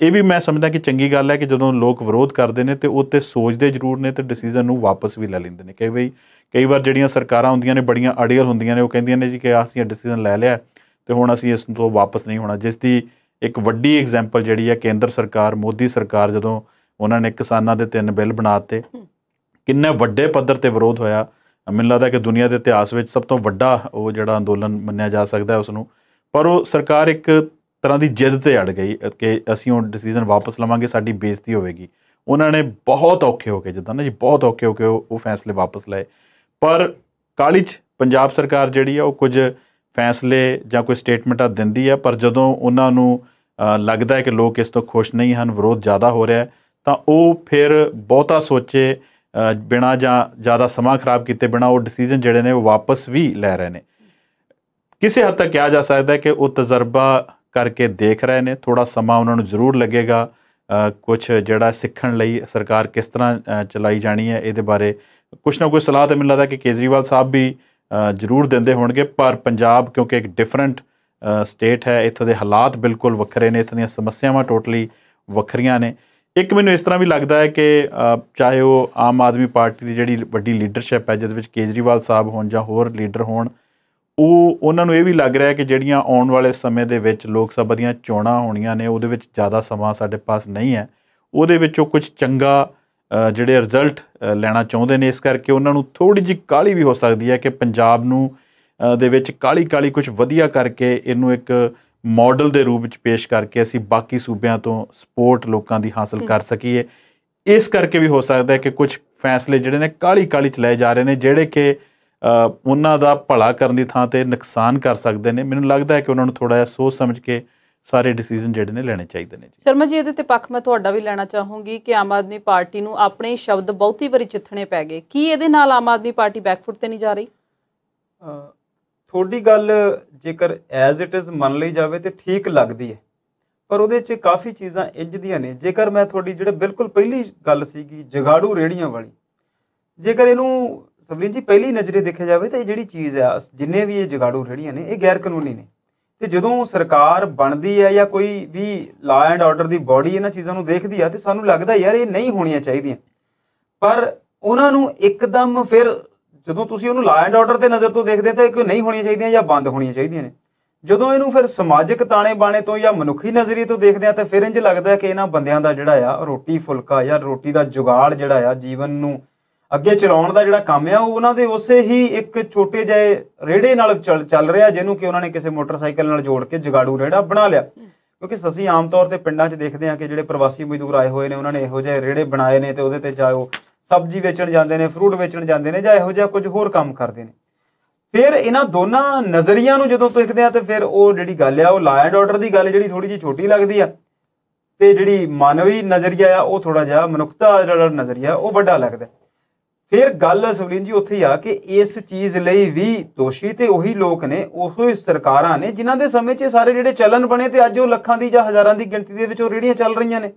ਇਹ ਵੀ ਮੈਂ ਸਮਝਦਾ ਕਿ ਚੰਗੀ ਗੱਲ ਹੈ ਕਿ ਜਦੋਂ ਲੋਕ ਵਿਰੋਧ ਕਰਦੇ ਨੇ ਤੇ ਉਹ ਤੇ ਸੋਚਦੇ ਜ਼ਰੂਰ ਨੇ ਤੇ ਡਿਸੀਜਨ ਨੂੰ ਵਾਪਸ ਵੀ ਲੈ ਲੈਂਦੇ ਨੇ ਕਈ ਭਈ ਕਈ ਵਾਰ ਜਿਹੜੀਆਂ ਸਰਕਾਰਾਂ ਹੁੰਦੀਆਂ ਨੇ ਬੜੀਆਂ ਅੜੀਅਲ ਹੁੰਦੀਆਂ ਨੇ ਉਹ ਕਹਿੰਦੀਆਂ ਨੇ ਜੀ ਕਿ ਅਸੀਂ ਡਿਸੀਜਨ ਲੈ ਲਿਆ ਤੇ ਹੁਣ ਅਸੀਂ ਇਸ ਤੋਂ ਵਾਪਸ ਨਹੀਂ ਹੋਣਾ ਜਿਸ ਦੀ ਇੱਕ ਵੱਡੀ ਐਗਜ਼ਾਮਪਲ ਜਿਹੜੀ ਹੈ ਕੇਂਦਰ ਸਰਕਾਰ ਮੋਦੀ ਸਰਕਾਰ ਜਦੋਂ ਉਹਨਾਂ ਨੇ ਕਿਸਾਨਾਂ ਦੇ ਤਿੰਨ ਬਿੱਲ ਬਣਾਤੇ ਕਿੰਨੇ ਵੱਡੇ ਪੱਧਰ ਤੇ ਵਿਰੋਧ ਹੋਇਆ ਮੈਨੂੰ ਲੱਗਦਾ ਕਿ ਦੁਨੀਆ ਦੇ ਇਤਿਹਾਸ ਵਿੱਚ ਸਭ ਤੋਂ ਵੱਡਾ ਉਹ ਜਿਹੜਾ ਅੰਦੋਲਨ ਮੰਨਿਆ ਜਾ ਸਕਦਾ ਹੈ ਉਸ ਨੂੰ ਪਰ ਉਹ ਸਰਕਾਰ ਇੱਕ ਤਰ੍ਹਾਂ ਦੀ ਜਿੱਦ ਤੇ ਅੜ ਗਈ ਕਿ ਅਸੀਂ ਉਹ ਡਿਸੀਜਨ ਵਾਪਸ ਲਵਾਂਗੇ ਸਾਡੀ ਬੇਇੱਜ਼ਤੀ ਹੋਵੇਗੀ ਉਹਨਾਂ ਨੇ ਬਹੁਤ ਔਖੇ ਹੋ ਕੇ ਜਿੱਦਾਂ ਨਾ ਜੀ ਬਹੁਤ ਔਖੇ ਹੋ ਕੇ ਉਹ ਫੈਸਲੇ ਵਾਪਸ ਲਏ ਪਰ ਕਾਲੀ ਚ ਪੰਜਾਬ ਸਰਕਾਰ ਜਿਹੜੀ ਆ ਉਹ ਕੁਝ ਫੈਸਲੇ ਜਾਂ ਕੋਈ ਸਟੇਟਮੈਂਟਾਂ ਦਿੰਦੀ ਆ ਪਰ ਜਦੋਂ ਉਹਨਾਂ ਨੂੰ ਲੱਗਦਾ ਹੈ ਕਿ ਲੋਕ ਇਸ ਤੋਂ ਖੁਸ਼ ਨਹੀਂ ਹਨ ਵਿਰੋਧ ਜ਼ਿਆਦਾ ਹੋ ਰਿਹਾ ਤਾਂ ਉਹ ਫਿਰ ਬਹੁਤਾ ਸੋਚੇ ਬਿਨਾ ਜਾਂ ਜ਼ਿਆਦਾ ਸਮਾਂ ਖਰਾਬ ਕੀਤੇ ਬਿਨਾ ਉਹ ਡਿਸੀਜਨ ਜਿਹੜੇ ਨੇ ਉਹ ਵਾਪਸ ਵੀ ਲੈ ਰਹੇ ਨੇ ਕਿਸੇ ਹੱਦ ਤੱਕ ਕਿਹਾ ਜਾ ਸਕਦਾ ਹੈ ਕਿ ਉਹ ਤਜਰਬਾ ਕਰਕੇ ਦੇਖ ਰਹੇ ਨੇ ਥੋੜਾ ਸਮਾਂ ਉਹਨਾਂ ਨੂੰ ਜ਼ਰੂਰ ਲੱਗੇਗਾ ਕੁਝ ਜਿਹੜਾ ਸਿੱਖਣ ਲਈ ਸਰਕਾਰ ਕਿਸ ਤਰ੍ਹਾਂ ਚਲਾਈ ਜਾਣੀ ਹੈ ਇਹਦੇ ਬਾਰੇ ਕੁਝ ਨਾ ਕੁਝ ਸਲਾਹ ਤਾਂ ਮੈਨੂੰ ਲੱਗਦਾ ਕਿ ਕੇਜਰੀਵਾਲ ਸਾਹਿਬ ਵੀ ਜ਼ਰੂਰ ਦਿੰਦੇ ਹੋਣਗੇ ਪਰ ਪੰਜਾਬ ਕਿਉਂਕਿ ਇੱਕ ਡਿਫਰੈਂਟ ਸਟੇਟ ਹੈ ਇੱਥੇ ਦੇ ਹਾਲਾਤ ਬਿਲਕੁਲ ਵੱਖਰੇ ਨੇ ਇੱਥੇ ਦੀਆਂ ਸਮੱਸਿਆਵਾਂ ਟੋਟਲੀ ਵੱਖਰੀਆਂ ਨੇ ਇੱਕ ਮੈਨੂੰ ਇਸ ਤਰ੍ਹਾਂ ਵੀ ਲੱਗਦਾ ਹੈ ਕਿ ਚਾਹੇ ਉਹ ਆਮ ਆਦਮੀ ਪਾਰਟੀ ਦੀ ਜਿਹੜੀ ਵੱਡੀ ਲੀਡਰਸ਼ਿਪ ਹੈ ਜਿਸ ਵਿੱਚ ਕੇਜਰੀਵਾਲ ਸਾਹਿਬ ਹੋਣ ਜਾਂ ਹੋਰ ਲੀਡਰ ਹੋਣ ਉਹ ਉਹਨਾਂ ਨੂੰ ਇਹ ਵੀ ਲੱਗ ਰਿਹਾ ਕਿ ਜਿਹੜੀਆਂ ਆਉਣ ਵਾਲੇ ਸਮੇਂ ਦੇ ਵਿੱਚ ਲੋਕ ਸਭਾ ਦੀਆਂ ਚੋਣਾਂ ਹੋਣੀਆਂ ਨੇ ਉਹਦੇ ਵਿੱਚ ਜ਼ਿਆਦਾ ਸਮਾਂ ਸਾਡੇ ਪਾਸ ਨਹੀਂ ਹੈ ਉਹਦੇ ਵਿੱਚੋਂ ਕੁਝ ਚੰਗਾ ਜਿਹੜੇ ਰਿਜ਼ਲਟ ਲੈਣਾ ਚਾਹੁੰਦੇ ਨੇ ਇਸ ਕਰਕੇ ਉਹਨਾਂ ਨੂੰ ਥੋੜੀ ਜਿਹੀ ਕਾਲੀ ਵੀ ਹੋ ਸਕਦੀ ਹੈ ਕਿ ਪੰਜਾਬ ਨੂੰ ਦੇ ਵਿੱਚ ਕਾਲੀ ਕਾਲੀ ਕੁਝ ਵਧੀਆ ਕਰਕੇ ਇਹਨੂੰ ਇੱਕ ਮਾਡਲ ਦੇ ਰੂਪ ਵਿੱਚ ਪੇਸ਼ ਕਰਕੇ ਅਸੀਂ ਬਾਕੀ ਸੂਬਿਆਂ ਤੋਂ ਸਪੋਰਟ ਲੋਕਾਂ ਦੀ ਹਾਸਲ ਕਰ ਸਕੀਏ ਇਸ ਕਰਕੇ ਵੀ ਹੋ ਸਕਦਾ ਹੈ ਕਿ ਕੁਝ ਫੈਸਲੇ ਜਿਹੜੇ ਨੇ ਕਾਲੀ ਕਾਲੀ ਚ ਲਏ ਜਾ ਰਹੇ ਨੇ ਜਿਹੜੇ ਕਿ ਉਹਨਾਂ ਦਾ ਭਲਾ ਕਰਨ ਦੀ ਥਾਂ ਤੇ ਨੁਕਸਾਨ ਕਰ ਸਕਦੇ ਨੇ ਮੈਨੂੰ ਲੱਗਦਾ ਹੈ ਕਿ ਉਹਨਾਂ ਨੂੰ ਥੋੜਾ ਜਿਹਾ ਸੋਚ ਸਮਝ ਕੇ ਸਾਰੇ ਡਿਸੀਜਨ ਜਿਹੜੇ ਨੇ ਲੈਣੇ ਚਾਹੀਦੇ ਨੇ ਜੀ ਸ਼ਰਮਾ ਜੀ ਇਹਦੇ ਤੇ ਪੱਖ ਮੈਂ ਤੁਹਾਡਾ ਵੀ ਲੈਣਾ ਚਾਹੂੰਗੀ ਕਿ ਆਮ ਆਦਮੀ ਪਾਰਟੀ ਨੂੰ ਆਪਣੇ ਸ਼ਬਦ ਬਹੁਤੀ ਵਾਰੀ ਚਿੱਥਣੇ ਪੈ ਗਏ ਕੀ ਇਹਦੇ ਨਾਲ ਆਮ ਆਦਮੀ ਪਾਰਟੀ ਬੈਕਫੁੱਟ ਤੇ ਨਹੀਂ ਜਾ ਰਹੀ ਥੋੜੀ ਗੱਲ ਜੇਕਰ ਐਜ਼ ਇਟ ਇਜ਼ ਮੰਨ ਲਈ ਜਾਵੇ ਤੇ ਠੀਕ ਲੱਗਦੀ ਹੈ ਪਰ ਉਹਦੇ 'ਚ ਕਾਫੀ ਚੀਜ਼ਾਂ ਇੰਜ ਦੀਆਂ ਨੇ ਜੇਕਰ ਮੈਂ ਤੁਹਾਡੀ ਜਿਹੜੇ ਬਿਲਕੁਲ ਪਹਿਲੀ ਗੱਲ ਸੀਗੀ ਜਗਾੜੂ ਰੇੜੀਆਂ ਵਾਲੀ ਜੇਕਰ ਇਹਨੂੰ ਸਵਲੀਨ ਜੀ ਪਹਿਲੀ ਨਜ਼ਰੇ ਦੇਖਿਆ ਜਾਵੇ ਤਾਂ ਇਹ ਜਿਹੜੀ ਚੀਜ਼ ਆ ਜਿੰਨੇ ਵੀ ਇਹ ਜਗਾੜੂ ਰੜੀਆਂ ਨੇ ਇਹ ਗੈਰ ਕਾਨੂੰਨੀ ਨੇ ਤੇ ਜਦੋਂ ਸਰਕਾਰ ਬਣਦੀ ਹੈ ਜਾਂ ਕੋਈ ਵੀ law and order the body ਇਹਨਾਂ ਚੀਜ਼ਾਂ ਨੂੰ ਦੇਖਦੀ ਆ ਤੇ ਸਾਨੂੰ ਲੱਗਦਾ ਯਾਰ ਇਹ ਨਹੀਂ ਹੋਣੀਆਂ ਚਾਹੀਦੀਆਂ ਪਰ ਉਹਨਾਂ ਨੂੰ ਇੱਕਦਮ ਫਿਰ ਜਦੋਂ ਤੁਸੀਂ ਉਹਨੂੰ ਲਾ ਐਂਡ ਆਰਡਰ ਤੇ ਨਜ਼ਰ ਤੋਂ ਦੇਖਦੇ ਤਾਂ ਇਹ ਕੋਈ ਨਹੀਂ ਹੋਣੀਆਂ ਚਾਹੀਦੀਆਂ ਜਾਂ ਬੰਦ ਹੋਣੀਆਂ ਚਾਹੀਦੀਆਂ ਨੇ ਜਦੋਂ ਇਹਨੂੰ ਫਿਰ ਸਮਾਜਿਕ ਤਾਣੇ ਬਾਣੇ ਤੋਂ ਜਾਂ ਮਨੁੱਖੀ ਨਜ਼ਰੀਏ ਤੋਂ ਦੇਖਦੇ ਆ ਤਾਂ ਫਿਰ ਇੰਜ ਲੱਗਦਾ ਕਿ ਇਹਨਾਂ ਬੰਦਿਆਂ ਦਾ ਜਿਹੜਾ ਆ ਰੋਟੀ ਫੁਲਕਾ ਜਾਂ ਰੋਟੀ ਦਾ ਜੁਗਾੜ ਜਿਹੜਾ ਆ ਜੀਵਨ ਨੂੰ ਅੱਗੇ ਚਲਾਉਣ ਦਾ ਜਿਹੜਾ ਕੰਮ ਆ ਉਹ ਉਹਨਾਂ ਦੇ ਉਸੇ ਹੀ ਇੱਕ ਛੋਟੇ ਜਿਹੇ ਰੇੜੇ ਨਾਲ ਚੱਲ ਰਿਹਾ ਜਿਹਨੂੰ ਕਿ ਉਹਨਾਂ ਨੇ ਕਿਸੇ ਮੋਟਰਸਾਈਕਲ ਨਾਲ ਜੋੜ ਕੇ ਜਗਾੜੂ ਰੇੜਾ ਬਣਾ ਲਿਆ ਕਿਉਂਕਿ ਸਸੀ ਆਮ ਤੌਰ ਤੇ ਪਿੰਡਾਂ 'ਚ ਦੇਖਦੇ ਆ ਕਿ ਜਿਹੜੇ ਪ੍ਰਵਾਸੀ ਮਜ਼ਦੂਰ ਆਏ ਹੋਏ ਨੇ ਉਹਨਾਂ ਨੇ ਇਹੋ ਜਿਹੇ ਰੇੜੇ ਬਣਾਏ ਨੇ ਤੇ ਉਹਦੇ ਤੇ ਜਾਓ ਸਬਜ਼ੀ ਵੇਚਣ ਜਾਂਦੇ ਨੇ ਫਰੂਟ ਵੇਚਣ ਜਾਂਦੇ ਨੇ ਜਾਂ ਇਹੋ ਜਿਹਾ ਕੁਝ ਹੋਰ ਕੰਮ ਕਰਦੇ ਨੇ ਫਿਰ ਇਹਨਾਂ ਦੋਨਾਂ ਨਜ਼ਰੀਆਂ ਨੂੰ ਜਦੋਂ ਦੇਖਦੇ ਆ ਤੇ ਫਿਰ ਉਹ ਜਿਹੜੀ ਗੱਲ ਆ ਉਹ ਲਾਇਡ ਆਰਡਰ ਦੀ ਗੱਲ ਜਿਹੜੀ ਥੋੜੀ ਜਿਹੀ ਛੋਟੀ ਲੱਗਦੀ ਆ ਤੇ ਜਿਹੜੀ ਮਾਨਵੀ ਨਜ਼ਰੀਆ ਆ ਉਹ ਥੋੜਾ ਜਿਹਾ ਮਨੁੱਖਤਾ ਜਿਹੜਾ ਨਜ਼ਰੀਆ ਉਹ ਵੱਡਾ ਲੱਗਦਾ ਫਿਰ ਗੱਲ ਸਵਲੀਨ ਜੀ ਉੱਥੇ ਆ ਕਿ ਇਸ ਚੀਜ਼ ਲਈ ਵੀ ਦੋਸ਼ੀ ਤੇ ਉਹੀ ਲੋਕ ਨੇ ਉਹੋ ਸਰਕਾਰਾਂ ਨੇ ਜਿਨ੍ਹਾਂ ਦੇ ਸਮੇਂ 'ਚ ਸਾਰੇ ਜਿਹੜੇ ਚਲਨ ਬਣੇ ਤੇ ਅੱਜ ਉਹ ਲੱਖਾਂ ਦੀ ਜਾਂ ਹਜ਼ਾਰਾਂ ਦੀ ਗਿਣਤੀ ਦੇ ਵਿੱਚ ਉਹ ਰੇੜੀਆਂ ਚੱਲ ਰਹੀਆਂ ਨੇ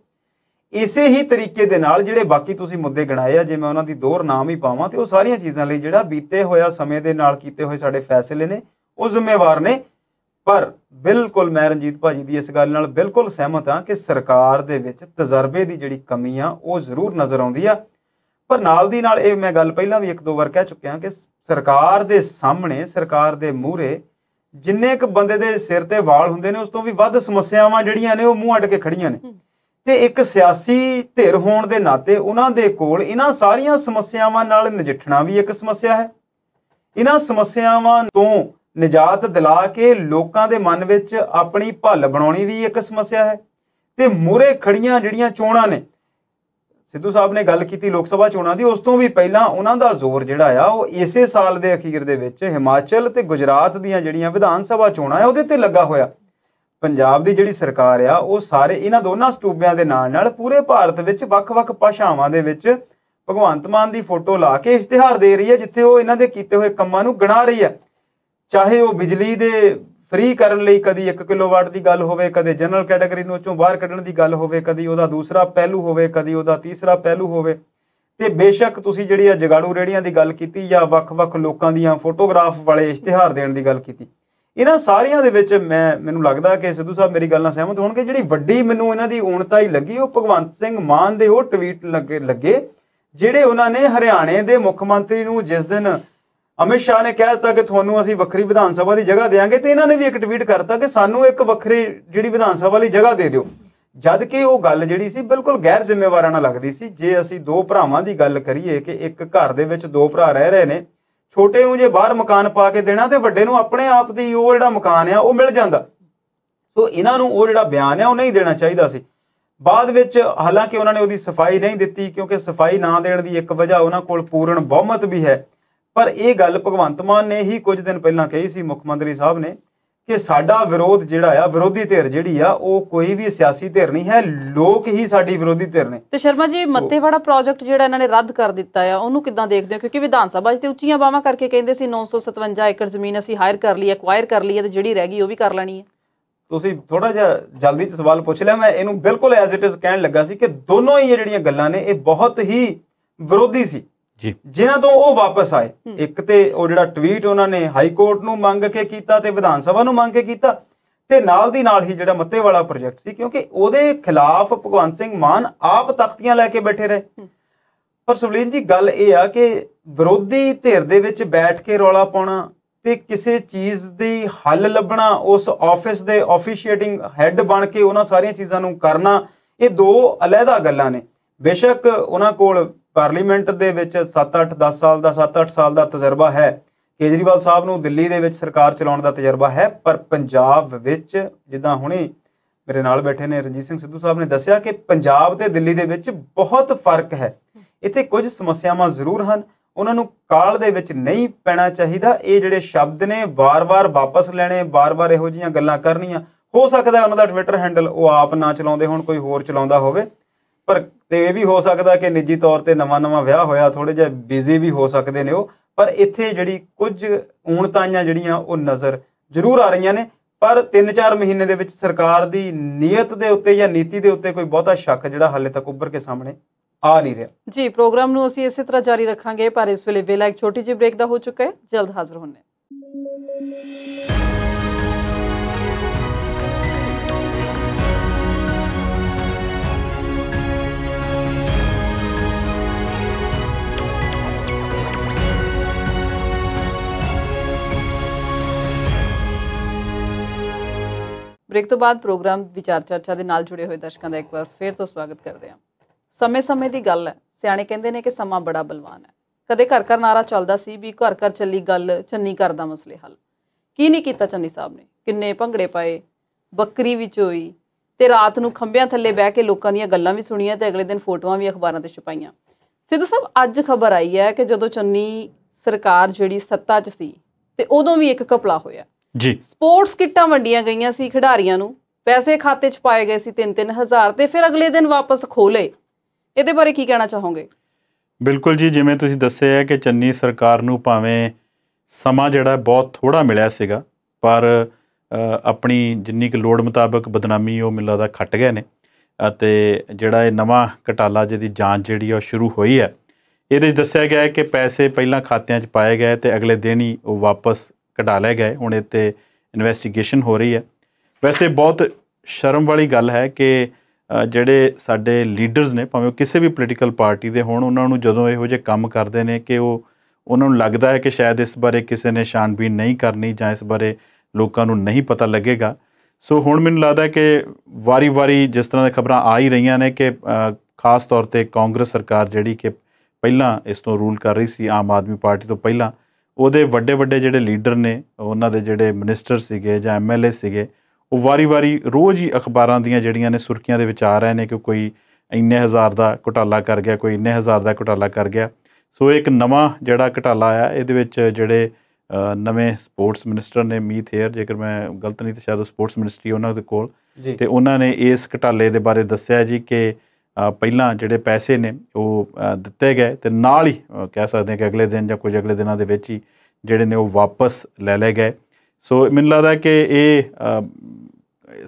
ਇਸੇ ਹੀ ਤਰੀਕੇ ਦੇ ਨਾਲ ਜਿਹੜੇ ਬਾਕੀ ਤੁਸੀਂ ਮੁੱਦੇ ਗਣਾਏ ਆ ਜੇ ਮੈਂ ਉਹਨਾਂ ਦੀ ਦੋਰ ਨਾਮ ਹੀ ਪਾਵਾਂ ਤੇ ਉਹ ਸਾਰੀਆਂ ਚੀਜ਼ਾਂ ਲਈ ਜਿਹੜਾ ਬੀਤੇ ਹੋਇਆ ਸਮੇਂ ਦੇ ਨਾਲ ਕੀਤੇ ਹੋਏ ਸਾਡੇ ਫੈਸਲੇ ਨੇ ਉਹ ਜ਼ਿੰਮੇਵਾਰ ਨੇ ਪਰ ਬਿਲਕੁਲ ਮੈਂ ਰਣਜੀਤ ਭਾਜੀ ਦੀ ਇਸ ਗੱਲ ਨਾਲ ਬਿਲਕੁਲ ਸਹਿਮਤ ਹਾਂ ਕਿ ਸਰਕਾਰ ਦੇ ਵਿੱਚ ਤਜਰਬੇ ਦੀ ਜਿਹੜੀ ਕਮੀ ਆ ਉਹ ਜ਼ਰੂਰ ਨਜ਼ਰ ਆਉਂਦੀ ਆ ਪਰ ਨਾਲ ਦੀ ਨਾਲ ਇਹ ਮੈਂ ਗੱਲ ਪਹਿਲਾਂ ਵੀ ਇੱਕ ਦੋ ਵਾਰ ਕਹਿ ਚੁੱਕਿਆ ਕਿ ਸਰਕਾਰ ਦੇ ਸਾਹਮਣੇ ਸਰਕਾਰ ਦੇ ਮੂਹਰੇ ਜਿੰਨੇ ਇੱਕ ਬੰਦੇ ਦੇ ਸਿਰ ਤੇ ਵਾਲ ਹੁੰਦੇ ਨੇ ਉਸ ਤੋਂ ਵੀ ਵੱਧ ਸਮੱਸਿਆਵਾਂ ਜਿਹੜੀਆਂ ਨੇ ਉਹ ਮੂੰਹ ਅੱਡ ਕੇ ਖੜੀਆਂ ਨੇ ਤੇ ਇੱਕ ਸਿਆਸੀ ਧਿਰ ਹੋਣ ਦੇ ਨਾਤੇ ਉਹਨਾਂ ਦੇ ਕੋਲ ਇਹਨਾਂ ਸਾਰੀਆਂ ਸਮੱਸਿਆਵਾਂ ਨਾਲ ਨਜਿੱਠਣਾ ਵੀ ਇੱਕ ਸਮੱਸਿਆ ਹੈ ਇਹਨਾਂ ਸਮੱਸਿਆਵਾਂ ਤੋਂ ਨਜਾਤ ਦਿਲਾ ਕੇ ਲੋਕਾਂ ਦੇ ਮਨ ਵਿੱਚ ਆਪਣੀ ਭੱਲ ਬਣਾਉਣੀ ਵੀ ਇੱਕ ਸਮੱਸਿਆ ਹੈ ਤੇ ਮੂਰੇ ਖੜੀਆਂ ਜਿਹੜੀਆਂ ਚੋਣਾਂ ਨੇ ਸਿੱਧੂ ਸਾਹਿਬ ਨੇ ਗੱਲ ਕੀਤੀ ਲੋਕ ਸਭਾ ਚੋਣਾਂ ਦੀ ਉਸ ਤੋਂ ਵੀ ਪਹਿਲਾਂ ਉਹਨਾਂ ਦਾ ਜ਼ੋਰ ਜਿਹੜਾ ਆ ਉਹ ਇਸੇ ਸਾਲ ਦੇ ਅਖੀਰ ਦੇ ਵਿੱਚ ਹਿਮਾਚਲ ਤੇ ਗੁਜਰਾਤ ਦੀਆਂ ਜਿਹੜੀਆਂ ਵਿਧਾਨ ਸਭਾ ਚੋਣਾਂ ਆ ਉਹਦੇ ਤੇ ਲੱਗਾ ਹੋਇਆ ਪੰਜਾਬ ਦੀ ਜਿਹੜੀ ਸਰਕਾਰ ਆ ਉਹ ਸਾਰੇ ਇਹਨਾਂ ਦੋਨਾਂ ਸਟੂਬਿਆਂ ਦੇ ਨਾਲ ਨਾਲ ਪੂਰੇ ਭਾਰਤ ਵਿੱਚ ਵੱਖ-ਵੱਖ ਭਾਸ਼ਾਵਾਂ ਦੇ ਵਿੱਚ ਭਗਵੰਤ ਮਾਨ ਦੀ ਫੋਟੋ ਲਾ ਕੇ ਇਸ਼ਤਿਹਾਰ ਦੇ ਰਹੀ ਹੈ ਜਿੱਥੇ ਉਹ ਇਹਨਾਂ ਦੇ ਕੀਤੇ ਹੋਏ ਕੰਮਾਂ ਨੂੰ ਗਿਣਾ ਰਹੀ ਹੈ ਚਾਹੇ ਉਹ ਬਿਜਲੀ ਦੇ ਫ੍ਰੀ ਕਰਨ ਲਈ ਕਦੀ 1 ਕਿਲੋਵਾਟ ਦੀ ਗੱਲ ਹੋਵੇ ਕਦੇ ਜਨਰਲ ਕੈਟਾਗਰੀ ਨੂੰ ਚੋਂ ਬਾਹਰ ਕੱਢਣ ਦੀ ਗੱਲ ਹੋਵੇ ਕਦੀ ਉਹਦਾ ਦੂਸਰਾ ਪਹਿਲੂ ਹੋਵੇ ਕਦੀ ਉਹਦਾ ਤੀਸਰਾ ਪਹਿਲੂ ਹੋਵੇ ਤੇ ਬੇਸ਼ੱਕ ਤੁਸੀਂ ਜਿਹੜੀ ਆ ਜਗਾੜੂ ਰੇੜੀਆਂ ਦੀ ਗੱਲ ਕੀਤੀ ਜਾਂ ਵੱਖ-ਵੱਖ ਲੋਕਾਂ ਦੀਆਂ ਫੋਟੋਗ੍ਰਾਫ ਵਾਲੇ ਇਸ਼ਤਿਹਾਰ ਦੇਣ ਦੀ ਗੱਲ ਕੀਤੀ ਇਹਨਾਂ ਸਾਰਿਆਂ ਦੇ ਵਿੱਚ ਮੈਂ ਮੈਨੂੰ ਲੱਗਦਾ ਕਿ ਸਿੱਧੂ ਸਾਹਿਬ ਮੇਰੀ ਗੱਲ ਨਾਲ ਸਹਿਮਤ ਹੋਣਗੇ ਜਿਹੜੀ ਵੱਡੀ ਮੈਨੂੰ ਇਹਨਾਂ ਦੀ ਊਣਤਾ ਹੀ ਲੱਗੀ ਉਹ ਭਗਵੰਤ ਸਿੰਘ ਮਾਨ ਦੇ ਉਹ ਟਵੀਟ ਲੱਗੇ ਜਿਹੜੇ ਉਹਨਾਂ ਨੇ ਹਰਿਆਣੇ ਦੇ ਮੁੱਖ ਮੰਤਰੀ ਨੂੰ ਜਿਸ ਦਿਨ ਅਮਿਤ ਸ਼ਾਹ ਨੇ ਕਹਿ ਦਿੱਤਾ ਕਿ ਤੁਹਾਨੂੰ ਅਸੀਂ ਵੱਖਰੀ ਵਿਧਾਨ ਸਭਾ ਦੀ ਜਗ੍ਹਾ ਦੇਾਂਗੇ ਤੇ ਇਹਨਾਂ ਨੇ ਵੀ ਇੱਕ ਟਵੀਟ ਕਰਤਾ ਕਿ ਸਾਨੂੰ ਇੱਕ ਵੱਖਰੀ ਜਿਹੜੀ ਵਿਧਾਨ ਸਭਾ ਵਾਲੀ ਜਗ੍ਹਾ ਦੇ ਦਿਓ ਜਦ ਕਿ ਉਹ ਗੱਲ ਜਿਹੜੀ ਸੀ ਬਿਲਕੁਲ ਗੈਰ ਜ਼ਿੰਮੇਵਾਰਾਨਾ ਲੱਗਦੀ ਸੀ ਜੇ ਅਸੀਂ ਦੋ ਭਰਾਵਾਂ ਦੀ ਗੱਲ ਕਰੀਏ ਕਿ ਇੱਕ ਘਰ ਦੇ ਵਿੱਚ ਦੋ ਭਰਾ ਰਹਿ ਰਹੇ ਨੇ ਛੋਟੇ ਨੂੰ ਜੇ ਬਾਹਰ ਮਕਾਨ ਪਾ ਕੇ ਦੇਣਾ ਤੇ ਵੱਡੇ ਨੂੰ ਆਪਣੇ ਆਪ ਦੀ ਉਹ ਜਿਹੜਾ ਮਕਾਨ ਆ ਉਹ ਮਿਲ ਜਾਂਦਾ ਸੋ ਇਹਨਾਂ ਨੂੰ ਉਹ ਜਿਹੜਾ ਬਿਆਨ ਆ ਉਹ ਨਹੀਂ ਦੇਣਾ ਚਾਹੀਦਾ ਸੀ ਬਾਅਦ ਵਿੱਚ ਹਾਲਾਂਕਿ ਉਹਨਾਂ ਨੇ ਉਹਦੀ ਸਫਾਈ ਨਹੀਂ ਦਿੱਤੀ ਕਿਉਂਕਿ ਸਫਾਈ ਨਾ ਦੇਣ ਦੀ ਇੱਕ ਵਜ੍ਹਾ ਉਹਨਾਂ ਕੋਲ ਪੂਰਨ ਬਹੁਮਤ ਵੀ ਹੈ ਪਰ ਇਹ ਗੱਲ ਭਗਵੰਤ ਮਾਨ ਨੇ ਹੀ ਕੁਝ ਦਿਨ ਪਹਿਲਾਂ ਕਹੀ ਸੀ ਮੁੱਖ ਮੰਤਰੀ ਸਾਹਿਬ ਨੇ ਕਿ ਸਾਡਾ ਵਿਰੋਧ ਜਿਹੜਾ ਆ ਵਿਰੋਧੀ ਧਿਰ ਜਿਹੜੀ ਆ ਉਹ ਕੋਈ ਵੀ ਸਿਆਸੀ ਧਿਰ ਨਹੀਂ ਹੈ ਲੋਕ ਹੀ ਸਾਡੀ ਵਿਰੋਧੀ ਧਿਰ ਨੇ ਤੇ ਸ਼ਰਮਾ ਜੀ ਮੱਤੇਵਾੜਾ ਪ੍ਰੋਜੈਕਟ ਜਿਹੜਾ ਇਹਨਾਂ ਨੇ ਰੱਦ ਕਰ ਦਿੱਤਾ ਆ ਉਹਨੂੰ ਕਿੱਦਾਂ ਦੇਖਦੇ ਹੋ ਕਿਉਂਕਿ ਵਿਧਾਨ ਸਭਾ 'ਚ ਤੇ ਉੱਚੀਆਂ ਬਾਵਾਂ ਕਰਕੇ ਕਹਿੰਦੇ ਸੀ 957 ਏਕੜ ਜ਼ਮੀਨ ਅਸੀਂ ਹਾਇਰ ਕਰ ਲਈ ਐਕਵਾਇਰ ਕਰ ਲਈ ਹੈ ਤੇ ਜਿਹੜੀ ਰਹਿ ਗਈ ਉਹ ਵੀ ਕਰ ਲੈਣੀ ਹੈ ਤੁਸੀਂ ਥੋੜਾ ਜਿਹਾ ਜਲਦੀ 'ਚ ਸਵਾਲ ਪੁੱਛ ਲਿਆ ਮੈਂ ਇਹਨੂੰ ਬਿਲਕੁਲ ਐਜ਼ ਇਟ ਇਜ਼ ਕਹਿਣ ਲੱਗਾ ਸੀ ਕਿ ਦੋਨੋਂ ਹੀ ਜਿਹੜੀਆਂ ਗੱਲਾਂ ਨੇ ਇਹ ਬਹੁਤ ਹੀ ਵਿਰੋਧੀ ਸੀ ਜਿਨ੍ਹਾਂ ਤੋਂ ਉਹ ਵਾਪਸ ਆਏ ਇੱਕ ਤੇ ਉਹ ਜਿਹੜਾ ਟਵੀਟ ਉਹਨਾਂ ਨੇ ਹਾਈ ਕੋਰਟ ਨੂੰ ਮੰਗ ਕੇ ਕੀਤਾ ਤੇ ਵਿਧਾਨ ਸਭਾ ਨੂੰ ਮੰਗ ਕੇ ਕੀਤਾ ਤੇ ਨਾਲ ਦੀ ਨਾਲ ਹੀ ਜਿਹੜਾ ਮੱਤੇ ਵਾਲਾ ਪ੍ਰੋਜੈਕਟ ਸੀ ਕਿਉਂਕਿ ਉਹਦੇ ਖਿਲਾਫ ਭਗਵੰਤ ਸਿੰਘ ਮਾਨ ਆਪ ਤਖਤੀਆਂ ਲੈ ਕੇ ਬੈਠੇ ਰਹੇ ਪਰ ਸੁਬਲੀਨ ਜੀ ਗੱਲ ਇਹ ਆ ਕਿ ਵਿਰੋਧੀ ਧਿਰ ਦੇ ਵਿੱਚ ਬੈਠ ਕੇ ਰੌਲਾ ਪਾਉਣਾ ਤੇ ਕਿਸੇ ਚੀਜ਼ ਦੀ ਹੱਲ ਲੱਭਣਾ ਉਸ ਆਫਿਸ ਦੇ ਆਫੀਸ਼ੀਏਟਿੰਗ ਹੈੱਡ ਬਣ ਕੇ ਉਹਨਾਂ ਸਾਰੀਆਂ ਚੀਜ਼ਾਂ ਨੂੰ ਕਰਨਾ ਇਹ ਦੋ ਅਲੱਗ-ਅਲੱਗ ਗੱਲਾਂ ਨੇ ਬੇਸ਼ੱਕ ਉਹਨਾਂ ਕੋਲ ਪਾਰਲੀਮੈਂਟ ਦੇ ਵਿੱਚ 7-8 10 ਸਾਲ ਦਾ 7-8 ਸਾਲ ਦਾ ਤਜਰਬਾ ਹੈ ਕੇਜਰੀਵਾਲ ਸਾਹਿਬ ਨੂੰ ਦਿੱਲੀ ਦੇ ਵਿੱਚ ਸਰਕਾਰ ਚਲਾਉਣ ਦਾ ਤਜਰਬਾ ਹੈ ਪਰ ਪੰਜਾਬ ਵਿੱਚ ਜਿੱਦਾਂ ਹੁਣੇ ਮੇਰੇ ਨਾਲ ਬੈਠੇ ਨੇ ਰਣਜੀਤ ਸਿੰਘ ਸਿੱਧੂ ਸਾਹਿਬ ਨੇ ਦੱਸਿਆ ਕਿ ਪੰਜਾਬ ਤੇ ਦਿੱਲੀ ਦੇ ਵਿੱਚ ਬਹੁਤ ਫਰਕ ਹੈ ਇੱਥੇ ਕੁਝ ਸਮੱਸਿਆਵਾਂ ਜ਼ਰੂਰ ਹਨ ਉਹਨਾਂ ਨੂੰ ਕਾਲ ਦੇ ਵਿੱਚ ਨਹੀਂ ਪੈਣਾ ਚਾਹੀਦਾ ਇਹ ਜਿਹੜੇ ਸ਼ਬਦ ਨੇ ਵਾਰ-ਵਾਰ ਵਾਪਸ ਲੈਣੇ ਵਾਰ-ਵਾਰ ਇਹੋ ਜੀਆਂ ਗੱਲਾਂ ਕਰਨੀਆਂ ਹੋ ਸਕਦਾ ਉਹਨਾਂ ਦਾ ਟਵਿੱਟਰ ਹੈਂਡਲ ਉਹ ਆਪ ਨਾ ਚਲਾਉਂਦੇ ਹੋਣ ਕੋਈ ਹੋਰ ਚਲਾਉਂਦਾ ਹੋਵੇ ਪਰ ਤੇ ਇਹ ਵੀ ਹੋ ਸਕਦਾ ਕਿ ਨਿੱਜੀ ਤੌਰ ਤੇ ਨਵਾਂ-ਨਵਾਂ ਵਿਆਹ ਹੋਇਆ ਥੋੜੇ ਜਿਹਾ ਬਿਜ਼ੀ ਵੀ ਹੋ ਸਕਦੇ ਨੇ ਉਹ ਪਰ ਇੱਥੇ ਜਿਹੜੀ ਕੁਝ ਊਣਤਾਈਆਂ ਜਿਹੜੀਆਂ ਉਹ ਨਜ਼ਰ ਜ਼ਰੂਰ ਆ ਰਹੀਆਂ ਨੇ ਪਰ 3-4 ਮਹੀਨੇ ਦੇ ਵਿੱਚ ਸਰਕਾਰ ਦੀ ਨੀਅਤ ਦੇ ਉੱਤੇ ਜਾਂ ਨੀਤੀ ਦੇ ਉੱਤੇ ਕੋਈ ਬਹੁਤਾ ਸ਼ੱਕ ਜਿਹੜਾ ਹਾਲੇ ਤੱਕ ਉੱਭਰ ਕੇ ਸਾਹਮਣੇ ਆ ਨਹੀਂ ਰਿਹਾ ਜੀ ਪ੍ਰੋਗਰਾਮ ਨੂੰ ਅਸੀਂ ਇਸੇ ਤਰ੍ਹਾਂ ਜਾਰੀ ਰੱਖਾਂਗੇ ਪਰ ਇਸ ਵੇਲੇ ਵੇਲਾ ਇੱਕ ਛੋਟੀ ਜਿਹੀ ਬ੍ਰੇਕ ਦਾ ਹੋ ਚੁੱਕਾ ਹੈ ਜਲਦ ਹਾਜ਼ਰ ਹੋਣੇ ਬ੍ਰੇਕ ਤੋਂ ਬਾਅਦ ਪ੍ਰੋਗਰਾਮ ਵਿਚਾਰ ਚਰਚਾ ਦੇ ਨਾਲ ਜੁੜੇ ਹੋਏ ਦਰਸ਼ਕਾਂ ਦਾ ਇੱਕ ਵਾਰ ਫੇਰ ਤੋਂ ਸਵਾਗਤ ਕਰਦੇ ਹਾਂ ਸਮੇਂ-ਸਮੇਂ ਦੀ ਗੱਲ ਹੈ ਸਿਆਣੇ ਕਹਿੰਦੇ ਨੇ ਕਿ ਸਮਾਂ ਬੜਾ ਬਲਵਾਨ ਹੈ ਕਦੇ ਘਰ-ਘਰ ਨਾਰਾ ਚੱਲਦਾ ਸੀ ਵੀ ਘਰ-ਘਰ ਚੱਲੀ ਗੱਲ ਚੰਨੀ ਕਰਦਾ ਮਸਲੇ ਹੱਲ ਕੀ ਨਹੀਂ ਕੀਤਾ ਚੰਨੀ ਸਾਹਿਬ ਨੇ ਕਿੰਨੇ ਭੰਗੜੇ ਪਾਏ ਬੱਕਰੀ ਵਿੱਚ ਹੋਈ ਤੇ ਰਾਤ ਨੂੰ ਖੰਭਿਆਂ ਥੱਲੇ ਬਹਿ ਕੇ ਲੋਕਾਂ ਦੀਆਂ ਗੱਲਾਂ ਵੀ ਸੁਣੀਆਂ ਤੇ ਅਗਲੇ ਦਿਨ ਫੋਟੋਆਂ ਵੀ ਅਖਬਾਰਾਂ ਤੇ ਛਪਾਈਆਂ ਸਿੱਧੂ ਸਾਹਿਬ ਅੱਜ ਖਬਰ ਆਈ ਹੈ ਕਿ ਜਦੋਂ ਚੰਨੀ ਸਰਕਾਰ ਜਿਹੜੀ ਸੱਤਾ 'ਚ ਸੀ ਤੇ ਉਦੋਂ ਵੀ ਇੱਕ ਕਪਲਾ ਹੋਇਆ ਜੀ ਸਪੋਰਟਸ ਕਿੱਟਾਂ ਵੰਡੀਆਂ ਗਈਆਂ ਸੀ ਖਿਡਾਰੀਆਂ ਨੂੰ ਪੈਸੇ ਖਾਤੇ 'ਚ ਪਾਏ ਗਏ ਸੀ 3-3000 ਤੇ ਫਿਰ ਅਗਲੇ ਦਿਨ ਵਾਪਸ ਖੋਲੇ ਇਹਦੇ ਬਾਰੇ ਕੀ ਕਹਿਣਾ ਚਾਹੋਗੇ ਬਿਲਕੁਲ ਜੀ ਜਿਵੇਂ ਤੁਸੀਂ ਦੱਸਿਆ ਹੈ ਕਿ ਚੰਨੀ ਸਰਕਾਰ ਨੂੰ ਭਾਵੇਂ ਸਮਾਂ ਜਿਹੜਾ ਬਹੁਤ ਥੋੜਾ ਮਿਲਿਆ ਸੀਗਾ ਪਰ ਆਪਣੀ ਜਿੰਨੀ ਕਿ ਲੋੜ ਮੁਤਾਬਕ ਬਦਨਾਮੀ ਉਹ ਮਿਲਾ ਦਾ ਖੱਟ ਗਏ ਨੇ ਅਤੇ ਜਿਹੜਾ ਇਹ ਨਵਾਂ ਘਟਾਲਾ ਜਿਹਦੀ ਜਾਂਚ ਜਿਹੜੀ ਉਹ ਸ਼ੁਰੂ ਹੋਈ ਹੈ ਇਹਦੇ ਵਿੱਚ ਦੱਸਿਆ ਗਿਆ ਹੈ ਕਿ ਪੈਸੇ ਪਹਿਲਾਂ ਖਾਤਿਆਂ 'ਚ ਪਾਏ ਗਏ ਤੇ ਅਗਲੇ ਦਿਨ ਹੀ ਉਹ ਵਾਪਸ ਕਢਾ ਲਏ ਗਏ ਹੁਣ ਇੱਥੇ ਇਨਵੈਸਟੀਗੇਸ਼ਨ ਹੋ ਰਹੀ ਹੈ ਵੈਸੇ ਬਹੁਤ ਸ਼ਰਮ ਵਾਲੀ ਗੱਲ ਹੈ ਕਿ ਜਿਹੜੇ ਸਾਡੇ ਲੀਡਰਸ ਨੇ ਭਾਵੇਂ ਕਿਸੇ ਵੀ ਪੋਲੀਟੀਕਲ ਪਾਰਟੀ ਦੇ ਹੋਣ ਉਹਨਾਂ ਨੂੰ ਜਦੋਂ ਇਹੋ ਜਿਹੇ ਕੰਮ ਕਰਦੇ ਨੇ ਕਿ ਉਹ ਉਹਨਾਂ ਨੂੰ ਲੱਗਦਾ ਹੈ ਕਿ ਸ਼ਾਇਦ ਇਸ ਬਾਰੇ ਕਿਸੇ ਨੇ ਛਾਣਬੀਨ ਨਹੀਂ ਕਰਨੀ ਜਾਂ ਇਸ ਬਾਰੇ ਲੋਕਾਂ ਨੂੰ ਨਹੀਂ ਪਤਾ ਲੱਗੇਗਾ ਸੋ ਹੁਣ ਮੈਨੂੰ ਲੱਗਦਾ ਹੈ ਕਿ ਵਾਰੀ-ਵਾਰੀ ਜਿਸ ਤਰ੍ਹਾਂ ਦੀਆਂ ਖਬਰਾਂ ਆ ਹੀ ਰਹੀਆਂ ਨੇ ਕਿ ਖਾਸ ਤੌਰ ਤੇ ਕਾਂਗਰਸ ਸਰਕਾਰ ਜਿਹੜੀ ਕਿ ਪਹਿਲਾਂ ਇਸ ਤੋਂ ਰੂਲ ਕਰ ਰਹੀ ਸੀ ਆਮ ਆਦਮੀ ਪਾਰਟੀ ਤੋਂ ਪਹਿਲਾਂ ਉਹਦੇ ਵੱਡੇ ਵੱਡੇ ਜਿਹੜੇ ਲੀਡਰ ਨੇ ਉਹਨਾਂ ਦੇ ਜਿਹੜੇ ਮਿਨਿਸਟਰ ਸੀਗੇ ਜਾਂ ਐਮਐਲਏ ਸੀਗੇ ਉਹ ਵਾਰੀ-ਵਾਰੀ ਰੋਜ਼ ਹੀ ਅਖਬਾਰਾਂ ਦੀਆਂ ਜਿਹੜੀਆਂ ਨੇ ਸੁਰਖੀਆਂ ਦੇ ਵਿੱਚ ਆ ਰਹੇ ਨੇ ਕਿ ਕੋਈ ਇੰਨੇ ਹਜ਼ਾਰ ਦਾ ਘੁਟਾਲਾ ਕਰ ਗਿਆ ਕੋਈ ਇੰਨੇ ਹਜ਼ਾਰ ਦਾ ਘੁਟਾਲਾ ਕਰ ਗਿਆ ਸੋ ਇੱਕ ਨਵਾਂ ਜਿਹੜਾ ਘਟਾਲਾ ਆਇਆ ਇਹਦੇ ਵਿੱਚ ਜਿਹੜੇ ਨਵੇਂ ਸਪੋਰਟਸ ਮਿਨਿਸਟਰ ਨੇ ਮੀਤ ਹੇਅਰ ਜੇਕਰ ਮੈਂ ਗਲਤ ਨਹੀਂ ਤਾਂ ਸ਼ਾਇਦ ਸਪੋਰਟਸ ਮਿਨਿਸਟਰੀ ਉਹਨਾਂ ਦੇ ਕੋਲ ਤੇ ਉਹਨਾਂ ਨੇ ਇਸ ਘਟਾਲੇ ਦੇ ਬਾਰੇ ਦੱਸਿਆ ਜੀ ਕਿ ਪਹਿਲਾਂ ਜਿਹੜੇ ਪੈਸੇ ਨੇ ਉਹ ਦਿੱਤੇ ਗਏ ਤੇ ਨਾਲ ਹੀ ਕਹਿ ਸਕਦੇ ਹਾਂ ਕਿ ਅਗਲੇ ਦਿਨ ਜਾਂ ਕੁਝ ਅਗਲੇ ਦਿਨਾਂ ਦੇ ਵਿੱਚ ਹੀ ਜਿਹੜੇ ਨੇ ਉਹ ਵਾਪਸ ਲੈ ਲਏ ਗਏ ਸੋ ਮੈਨੂੰ ਲੱਗਦਾ ਕਿ ਇਹ